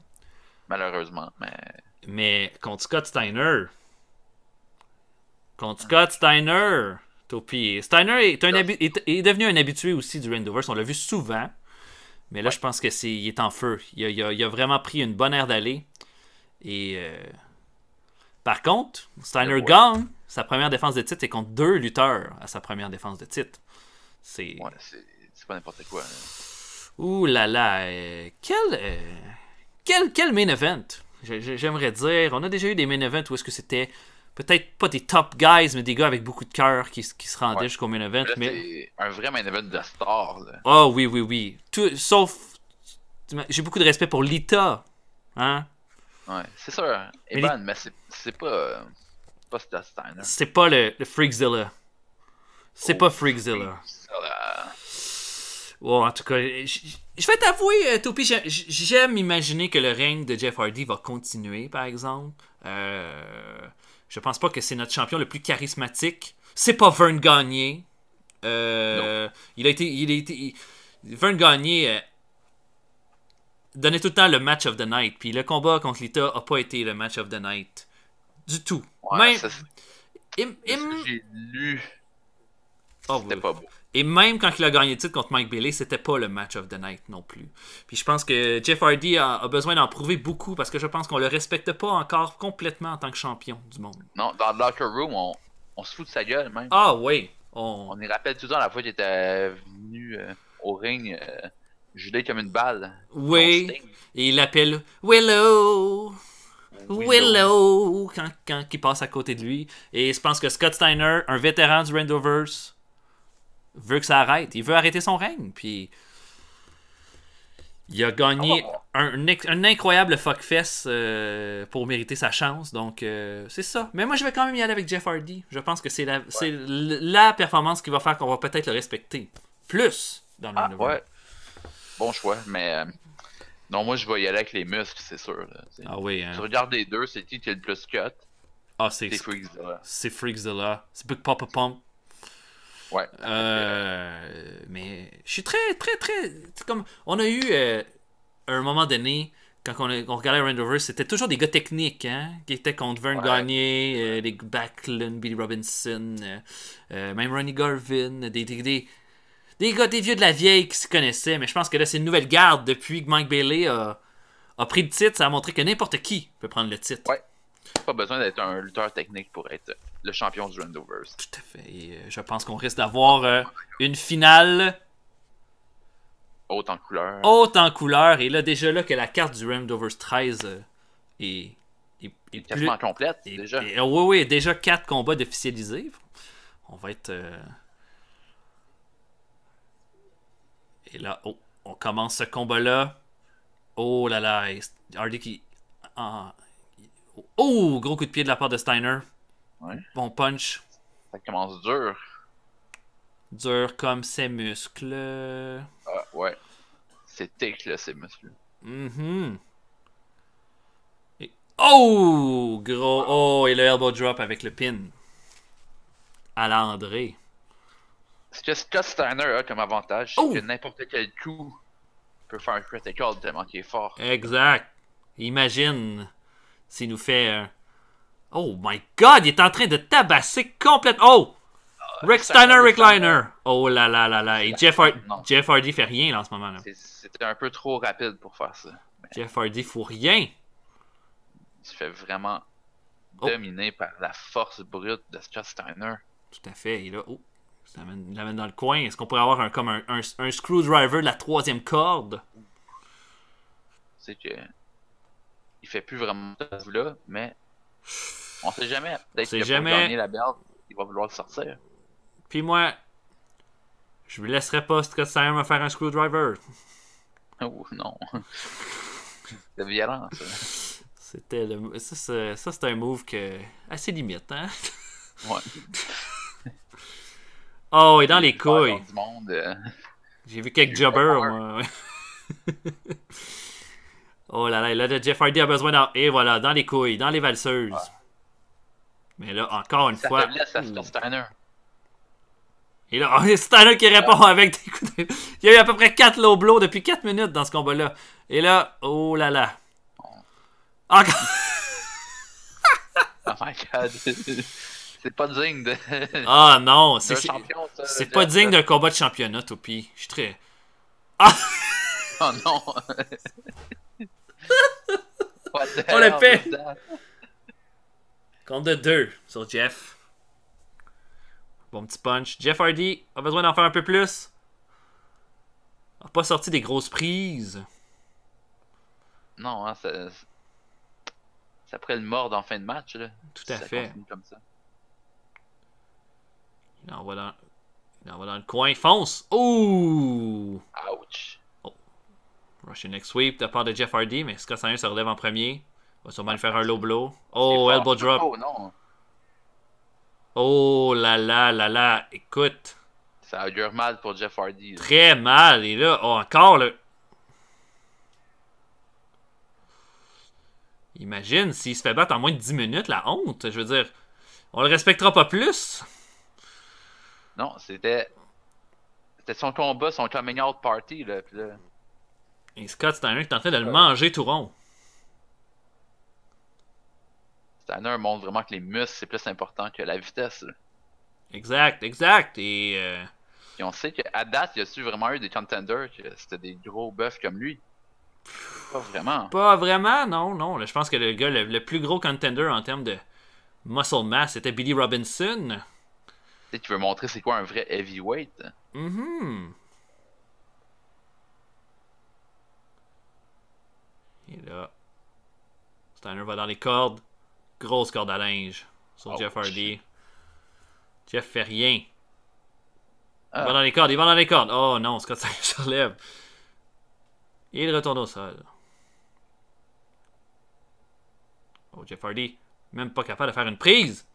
Malheureusement, mais. Mais contre Scott Steiner. Contre Scott Steiner. Topi. Steiner est, un est, devenu un habitué aussi du Randoverse. On l'a vu souvent. Mais là, je pense qu'il est en feu. Il a, vraiment pris une bonne aire d'aller. Et. Euh, par contre, Steiner gagne sa première défense de titre, c'est contre deux lutteurs à sa première défense de titre. C'est. Ouais, c'est pas n'importe quoi. Hein. Ouh là là. Euh, quel, euh, quel, quel main event J'aimerais dire. On a déjà eu des main events où est-ce que c'était peut-être pas des top guys, mais des gars avec beaucoup de cœur qui, se rendaient jusqu'au main event. mais... Un vrai main event de star. Oh oui, oui, oui. sauf. J'ai beaucoup de respect pour Lita. Hein? Ouais, c'est sûr. Hein. Evan, mais c'est pas. Euh, c'est pas le, Freakzilla. C'est pas oh, Freakzilla. Freakzilla. en tout cas, je vais t'avouer, euh, Topi, j'aime imaginer que le règne de Jeff Hardy va continuer, par exemple. Euh, je pense pas que c'est notre champion le plus charismatique. C'est pas Vern Gagné. Euh, il a été. Il Vern Gagné donnait tout le temps le match of the night. Puis le combat contre Lita a pas été le match of the night du tout. même... J'ai lu. Oh, c'était pas beau. Et même quand il a gagné le titre contre Mike Bailey, c'était pas le match of the night non plus. Puis je pense que Jeff Hardy a, besoin d'en prouver beaucoup parce que je pense qu'on le respecte pas encore complètement en tant que champion du monde. Non, dans le locker room, on, se fout de sa gueule même. Ah oui. On, y rappelle tout la fois qu'il était venu euh, au ring. Euh, comme une balle. Oui. Et il appelle Willow. Willow, quand, quand il passe à côté de lui. Et je pense que Scott Steiner, un vétéran du Randoverse, veut que ça arrête. Il veut arrêter son règne. Puis il a gagné oh. un, un, incroyable fuckfest euh, pour mériter sa chance. Donc, euh, c'est ça. Mais moi, je vais quand même y aller avec Jeff Hardy. Je pense que c'est la, la performance qui va faire qu'on va peut-être le respecter. Plus dans le ah, ouais. Bon choix, mais euh, non, moi, je vais y aller avec les muscles, c'est sûr. ah oui, hein. Tu regardes les deux, c'est qui qui le plus cut Ah, c'est Freakzilla. C'est Freakzilla. C'est Big Papa Pump. Ouais. Euh, mais je suis très, très, très. comme On a eu, euh, à un moment donné, quand on, regardait Randover, c'était toujours des gars techniques, hein, qui étaient contre Vern ouais. les euh, Backlund, Billy Robinson, même Ronnie Garvin, des, des des gars, des vieux de la vieille qui se connaissaient, mais je pense que là, c'est une nouvelle garde depuis que Mike Bailey a, pris le titre. Ça a montré que n'importe qui peut prendre le titre. Ouais. Pas besoin d'être un lutteur technique pour être le champion du Randoverse. Tout à fait. Et euh, je pense qu'on risque d'avoir euh, une finale. Haute en couleur. Haute en couleur. Et là, déjà là, que la carte du Randoverse 13 euh, est, est, complète. déjà. oui, oui, déjà 4 combats d'officialisés. On va être. Et là, oh, on commence ce combat-là. Oh là là, Hardy qui. oh, gros coup de pied de la part de Steiner. Ouais. Bon punch. Ça commence dur. Dur comme ses muscles. Ah, ouais. C'est tic, là, ses muscles. Mm Oh, gros. Oh, et le elbow drop avec le pin. À l'André. C'est que Scott Steiner a comme avantage c'est oh! que n'importe quel coup peut faire un critical tellement qu'il est fort. Exact. Imagine s'il nous fait Oh my god, il est en train de tabasser complètement. Oh! Ah, Rick Steiner, Rick Liner! Oh là là là là. Et Jeff, Hardy fait rien en ce moment. là. C'était un peu trop rapide pour faire ça. Jeff Hardy fout rien. Il se fait vraiment oh. dominer par la force brute de Scott Steiner. Tout à fait. Et là, oh, il l'amène dans le coin. Est-ce qu'on pourrait avoir un, comme un, un, screwdriver de la troisième corde? C'est que. Il fait plus vraiment ça, là mais. On sait jamais. Peut-être qu'il jamais... gagner la merde, il va vouloir le sortir. Puis moi. Je lui laisserai pas Scott me faire un screwdriver. Oh non. C'est violent, ça. C'était le... Ça, c'est, ça, c'est un move que. assez limite, hein? Ouais. Oh, ah et dans les couilles. Euh. J'ai vu quelques jobbers, moi. oh là là, là, Jeff Hardy a besoin d'un. Et voilà, dans les couilles, dans les valseuses. Mais là, encore une fois. Steiner. Et là, oh, Steiner qui répond avec des coups de... Il y a eu à peu près 4 low blows depuis 4 minutes dans ce combat-là. Et là, oh là là. Encore. oh my god c'est pas digne de. Ah non, c'est pas digne d'un combat de championnat, Topi. Je suis très. Ah! oh non! On l'a fait! Compte de deux sur Jeff. Bon petit punch. Jeff Hardy a besoin d'en faire un peu plus. A pas sorti des grosses prises. Non, hein, C'est C'est après le mort en fin de match. Là, Tout à fait. comme ça. Il envoie dans, il va dans le coin. Fonce! Ouh! Ouch! Oh. next sweep de part de Jeff Hardy, mais Scott Steiner se relève en premier. va sûrement ah, lui faire un low blow. Oh, elbow drop! Oh, non. oh là là là là! Écoute! Ça augure mal pour Jeff Hardy. Très mal! Et là, oh, encore le. Imagine, s'il se fait battre en moins de 10 minutes, la honte, je veux dire, on le respectera pas plus. Non, c'était. C'était son combat, son coming out party, là. là... Et Scott Steiner qui est en train de le manger tout rond. Steiner montre vraiment que les muscles, c'est plus important que la vitesse. Là. Exact, exact. Et, euh, on sait qu'à date, il y a su vraiment eu des contenders que c'était des gros bœufs comme lui. Pas vraiment. Pas vraiment, non, non. je pense que le gars, le, plus gros contender en termes de muscle mass, c'était Billy Robinson. Peut-être veut montrer c'est quoi un vrai heavyweight. Mhm. Et là, Steiner va dans les cordes. Grosse corde à linge sur Jeff Hardy. Jeff fait rien. Il va ah. dans les cordes, il va dans les cordes. Oh non, Scott Steiner se Et il retourne au sol. Oh, Jeff Hardy, même pas capable de faire une prise.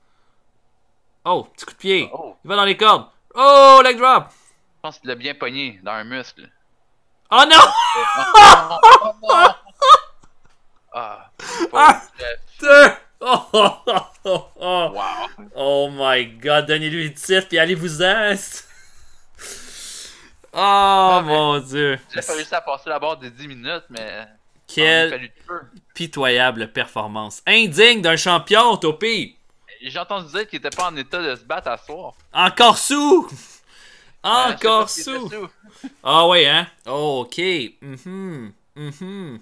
Oh, petit coup de pied. Oh. Il va dans les cordes. Oh, leg drop. Je pense qu'il l'a bien pogné dans un muscle. Oh non! oh, Ah, ah. ah Wow. Oh my god, donnez-lui le puis allez-vous-en! Oh mon dieu! J'ai pas réussi à passer la barre des 10 minutes, mais. Quelle pitoyable performance! Indigne d'un champion, Topi! j'ai entendu dire qu'il était pas en état de se battre à soir. Encore sous! Euh, Encore sous! Ah oh, ouais, hein? ok. -hmm. Je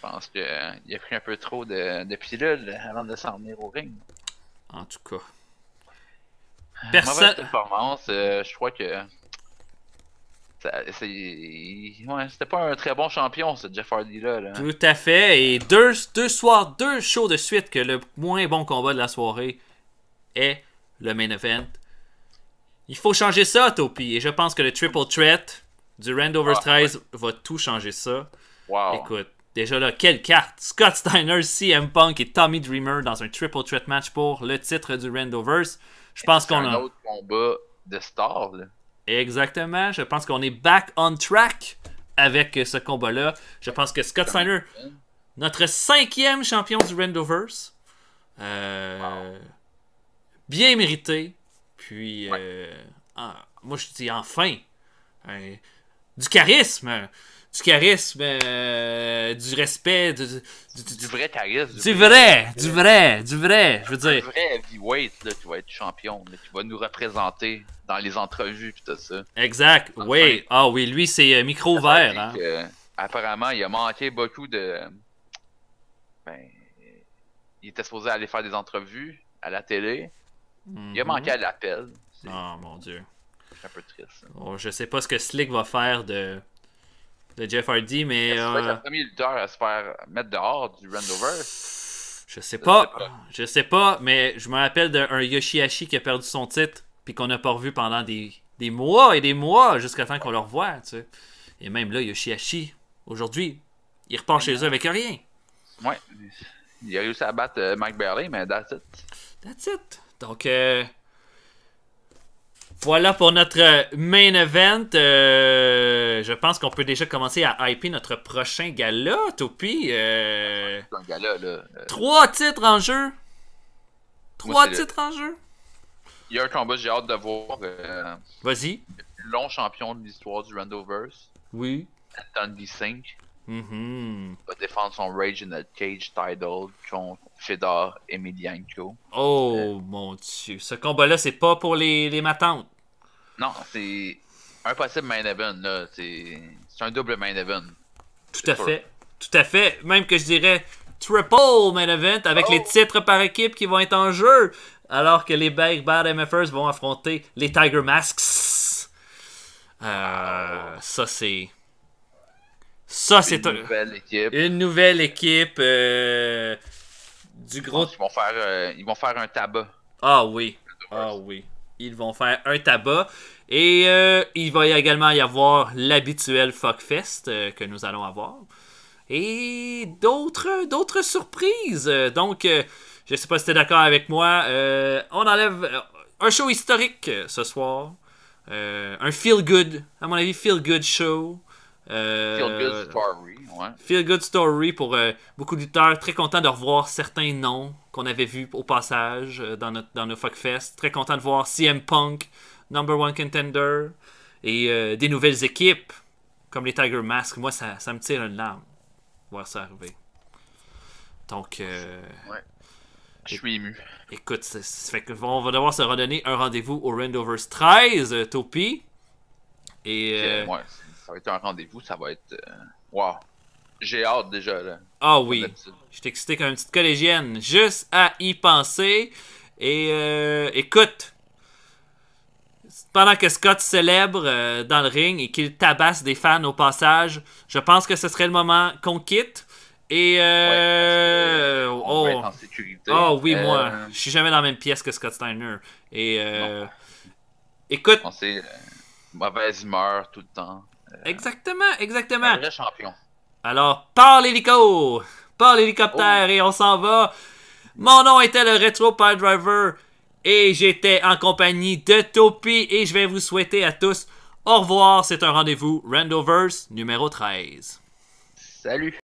pense qu'il euh, a pris un peu trop de, de pilules avant de s'en venir au ring. En tout cas. Euh, Personne. performance, je crois que c'était pas un très bon champion, ce Jeff Hardy-là. Tout à fait. Et deux, deux soirs, deux shows de suite que le moins bon combat de la soirée est le main event. Il faut changer ça, Topi. Et je pense que le triple threat du Randoverse ah, 13 va tout changer ça. Wow. Écoute, déjà là, quelle carte Scott Steiner, CM Punk et Tommy Dreamer dans un triple threat match pour le titre du Randoverse. Je pense qu'on a. un autre combat de star là. Exactement. Je pense qu'on est back on track avec ce combat-là. Je pense que Scott Steiner, notre cinquième champion du Randoverse, euh, bien mérité. Puis, euh, moi, je dis enfin, hein, du charisme. Du charisme, euh, du respect, du, vrai charisme. Du, vrai, du vrai, du vrai, je veux dire. Du vrai heavyweight, tu vas être champion, là, tu vas nous représenter dans les entrevues pis tout ça. Exact, oui. Ah oui, lui, c'est euh, micro ouvert. Hein. Euh, apparemment, il a manqué beaucoup de. Ben, il était supposé aller faire des entrevues à la télé. Il a mhm. manqué à l'appel. Oh mon dieu. C'est un peu triste. Oh, je sais pas ce que Slick va faire de, de Jeff Hardy, mais. Ben, c'est euh, premier lutteur à se faire mettre dehors du Randover. Je sais pas. Je sais pas, je sais pas mais je me rappelle d'un Yoshihashi qui a perdu son titre puis qu'on n'a pas revu pendant des, mois et des mois jusqu'à temps qu'on le revoie. Tu Et même là, Yoshiashi, aujourd'hui, il repart chez eux avec rien. Ouais. Il a réussi à battre euh, Mike Berley, mais that's it. That's it. Donc, euh, voilà pour notre euh, main event. je pense qu'on peut déjà commencer à hyper notre prochain gala, Topi. gala, Trois titres en jeu. Trois titres en jeu. Il y a un combat, j'ai hâte de voir. Euh, Vas-y. Long champion de l'histoire du Randoverse. Oui. Tandy 5 Mm Va défendre son Rage in a Cage title contre Fedor Emelianenko. Oh euh, mon dieu, ce combat-là, c'est pas pour les, les matantes. Non, c'est un possible main event, là. C'est un double main event. Tout à fait. Tout à fait. Même que je dirais triple main event avec les oh! titres par équipe qui vont être en jeu alors que les Big Bad MFers vont affronter les Tiger Masks. Euh, ça, c'est. Ça, c'est une nouvelle équipe. Une nouvelle équipe euh, du gros. Ils vont, faire, euh, ils vont faire un tabac. Ah oui. Ah oui. Ils vont faire un tabac. Et il va également y avoir l'habituel Fuckfest que nous allons avoir. Et d'autres, d'autres surprises. Donc, je sais pas si t'es d'accord avec moi. Euh, on enlève euh, un show historique euh, ce soir. un feel good, à mon avis, feel good show. feel good story, Feel good story pour beaucoup de Très content de revoir certains noms qu'on avait vus au passage dans notre dans nos fuckfests. Très content de voir CM Punk, Number One Contender et des nouvelles équipes comme les Tiger Mask. Moi, ça, me tire une larme voir ça arriver. Donc. Ouais. Je suis ému. Écoute, ça, fait que on va devoir se redonner un rendez-vous au Rendovers 13, euh, Topi. Et. Euh, ouais, ça va être un rendez-vous, ça va être. Waouh! J'ai hâte déjà, là. Ah oui! Je t'ai excité comme une petite collégienne, juste à y penser. Et euh, écoute, pendant que Scott célèbre dans le ring et qu'il tabasse des fans au passage, je pense que ce serait le moment qu'on quitte. Et euh, euh oh, oh oui, moi, euh, je suis jamais dans la même pièce que Scott Steiner. Et euh, écoute, on sait mauvaise humeur tout le temps. exactement, exactement. champion. Alors, par l'hélico, par l'hélicoptère oh. et on s'en va. Mon nom était le Retro Pile Driver et j'étais en compagnie de Topi et je vais vous souhaiter à tous au revoir. C'est un rendez-vous Randoverse numéro 13. Salut.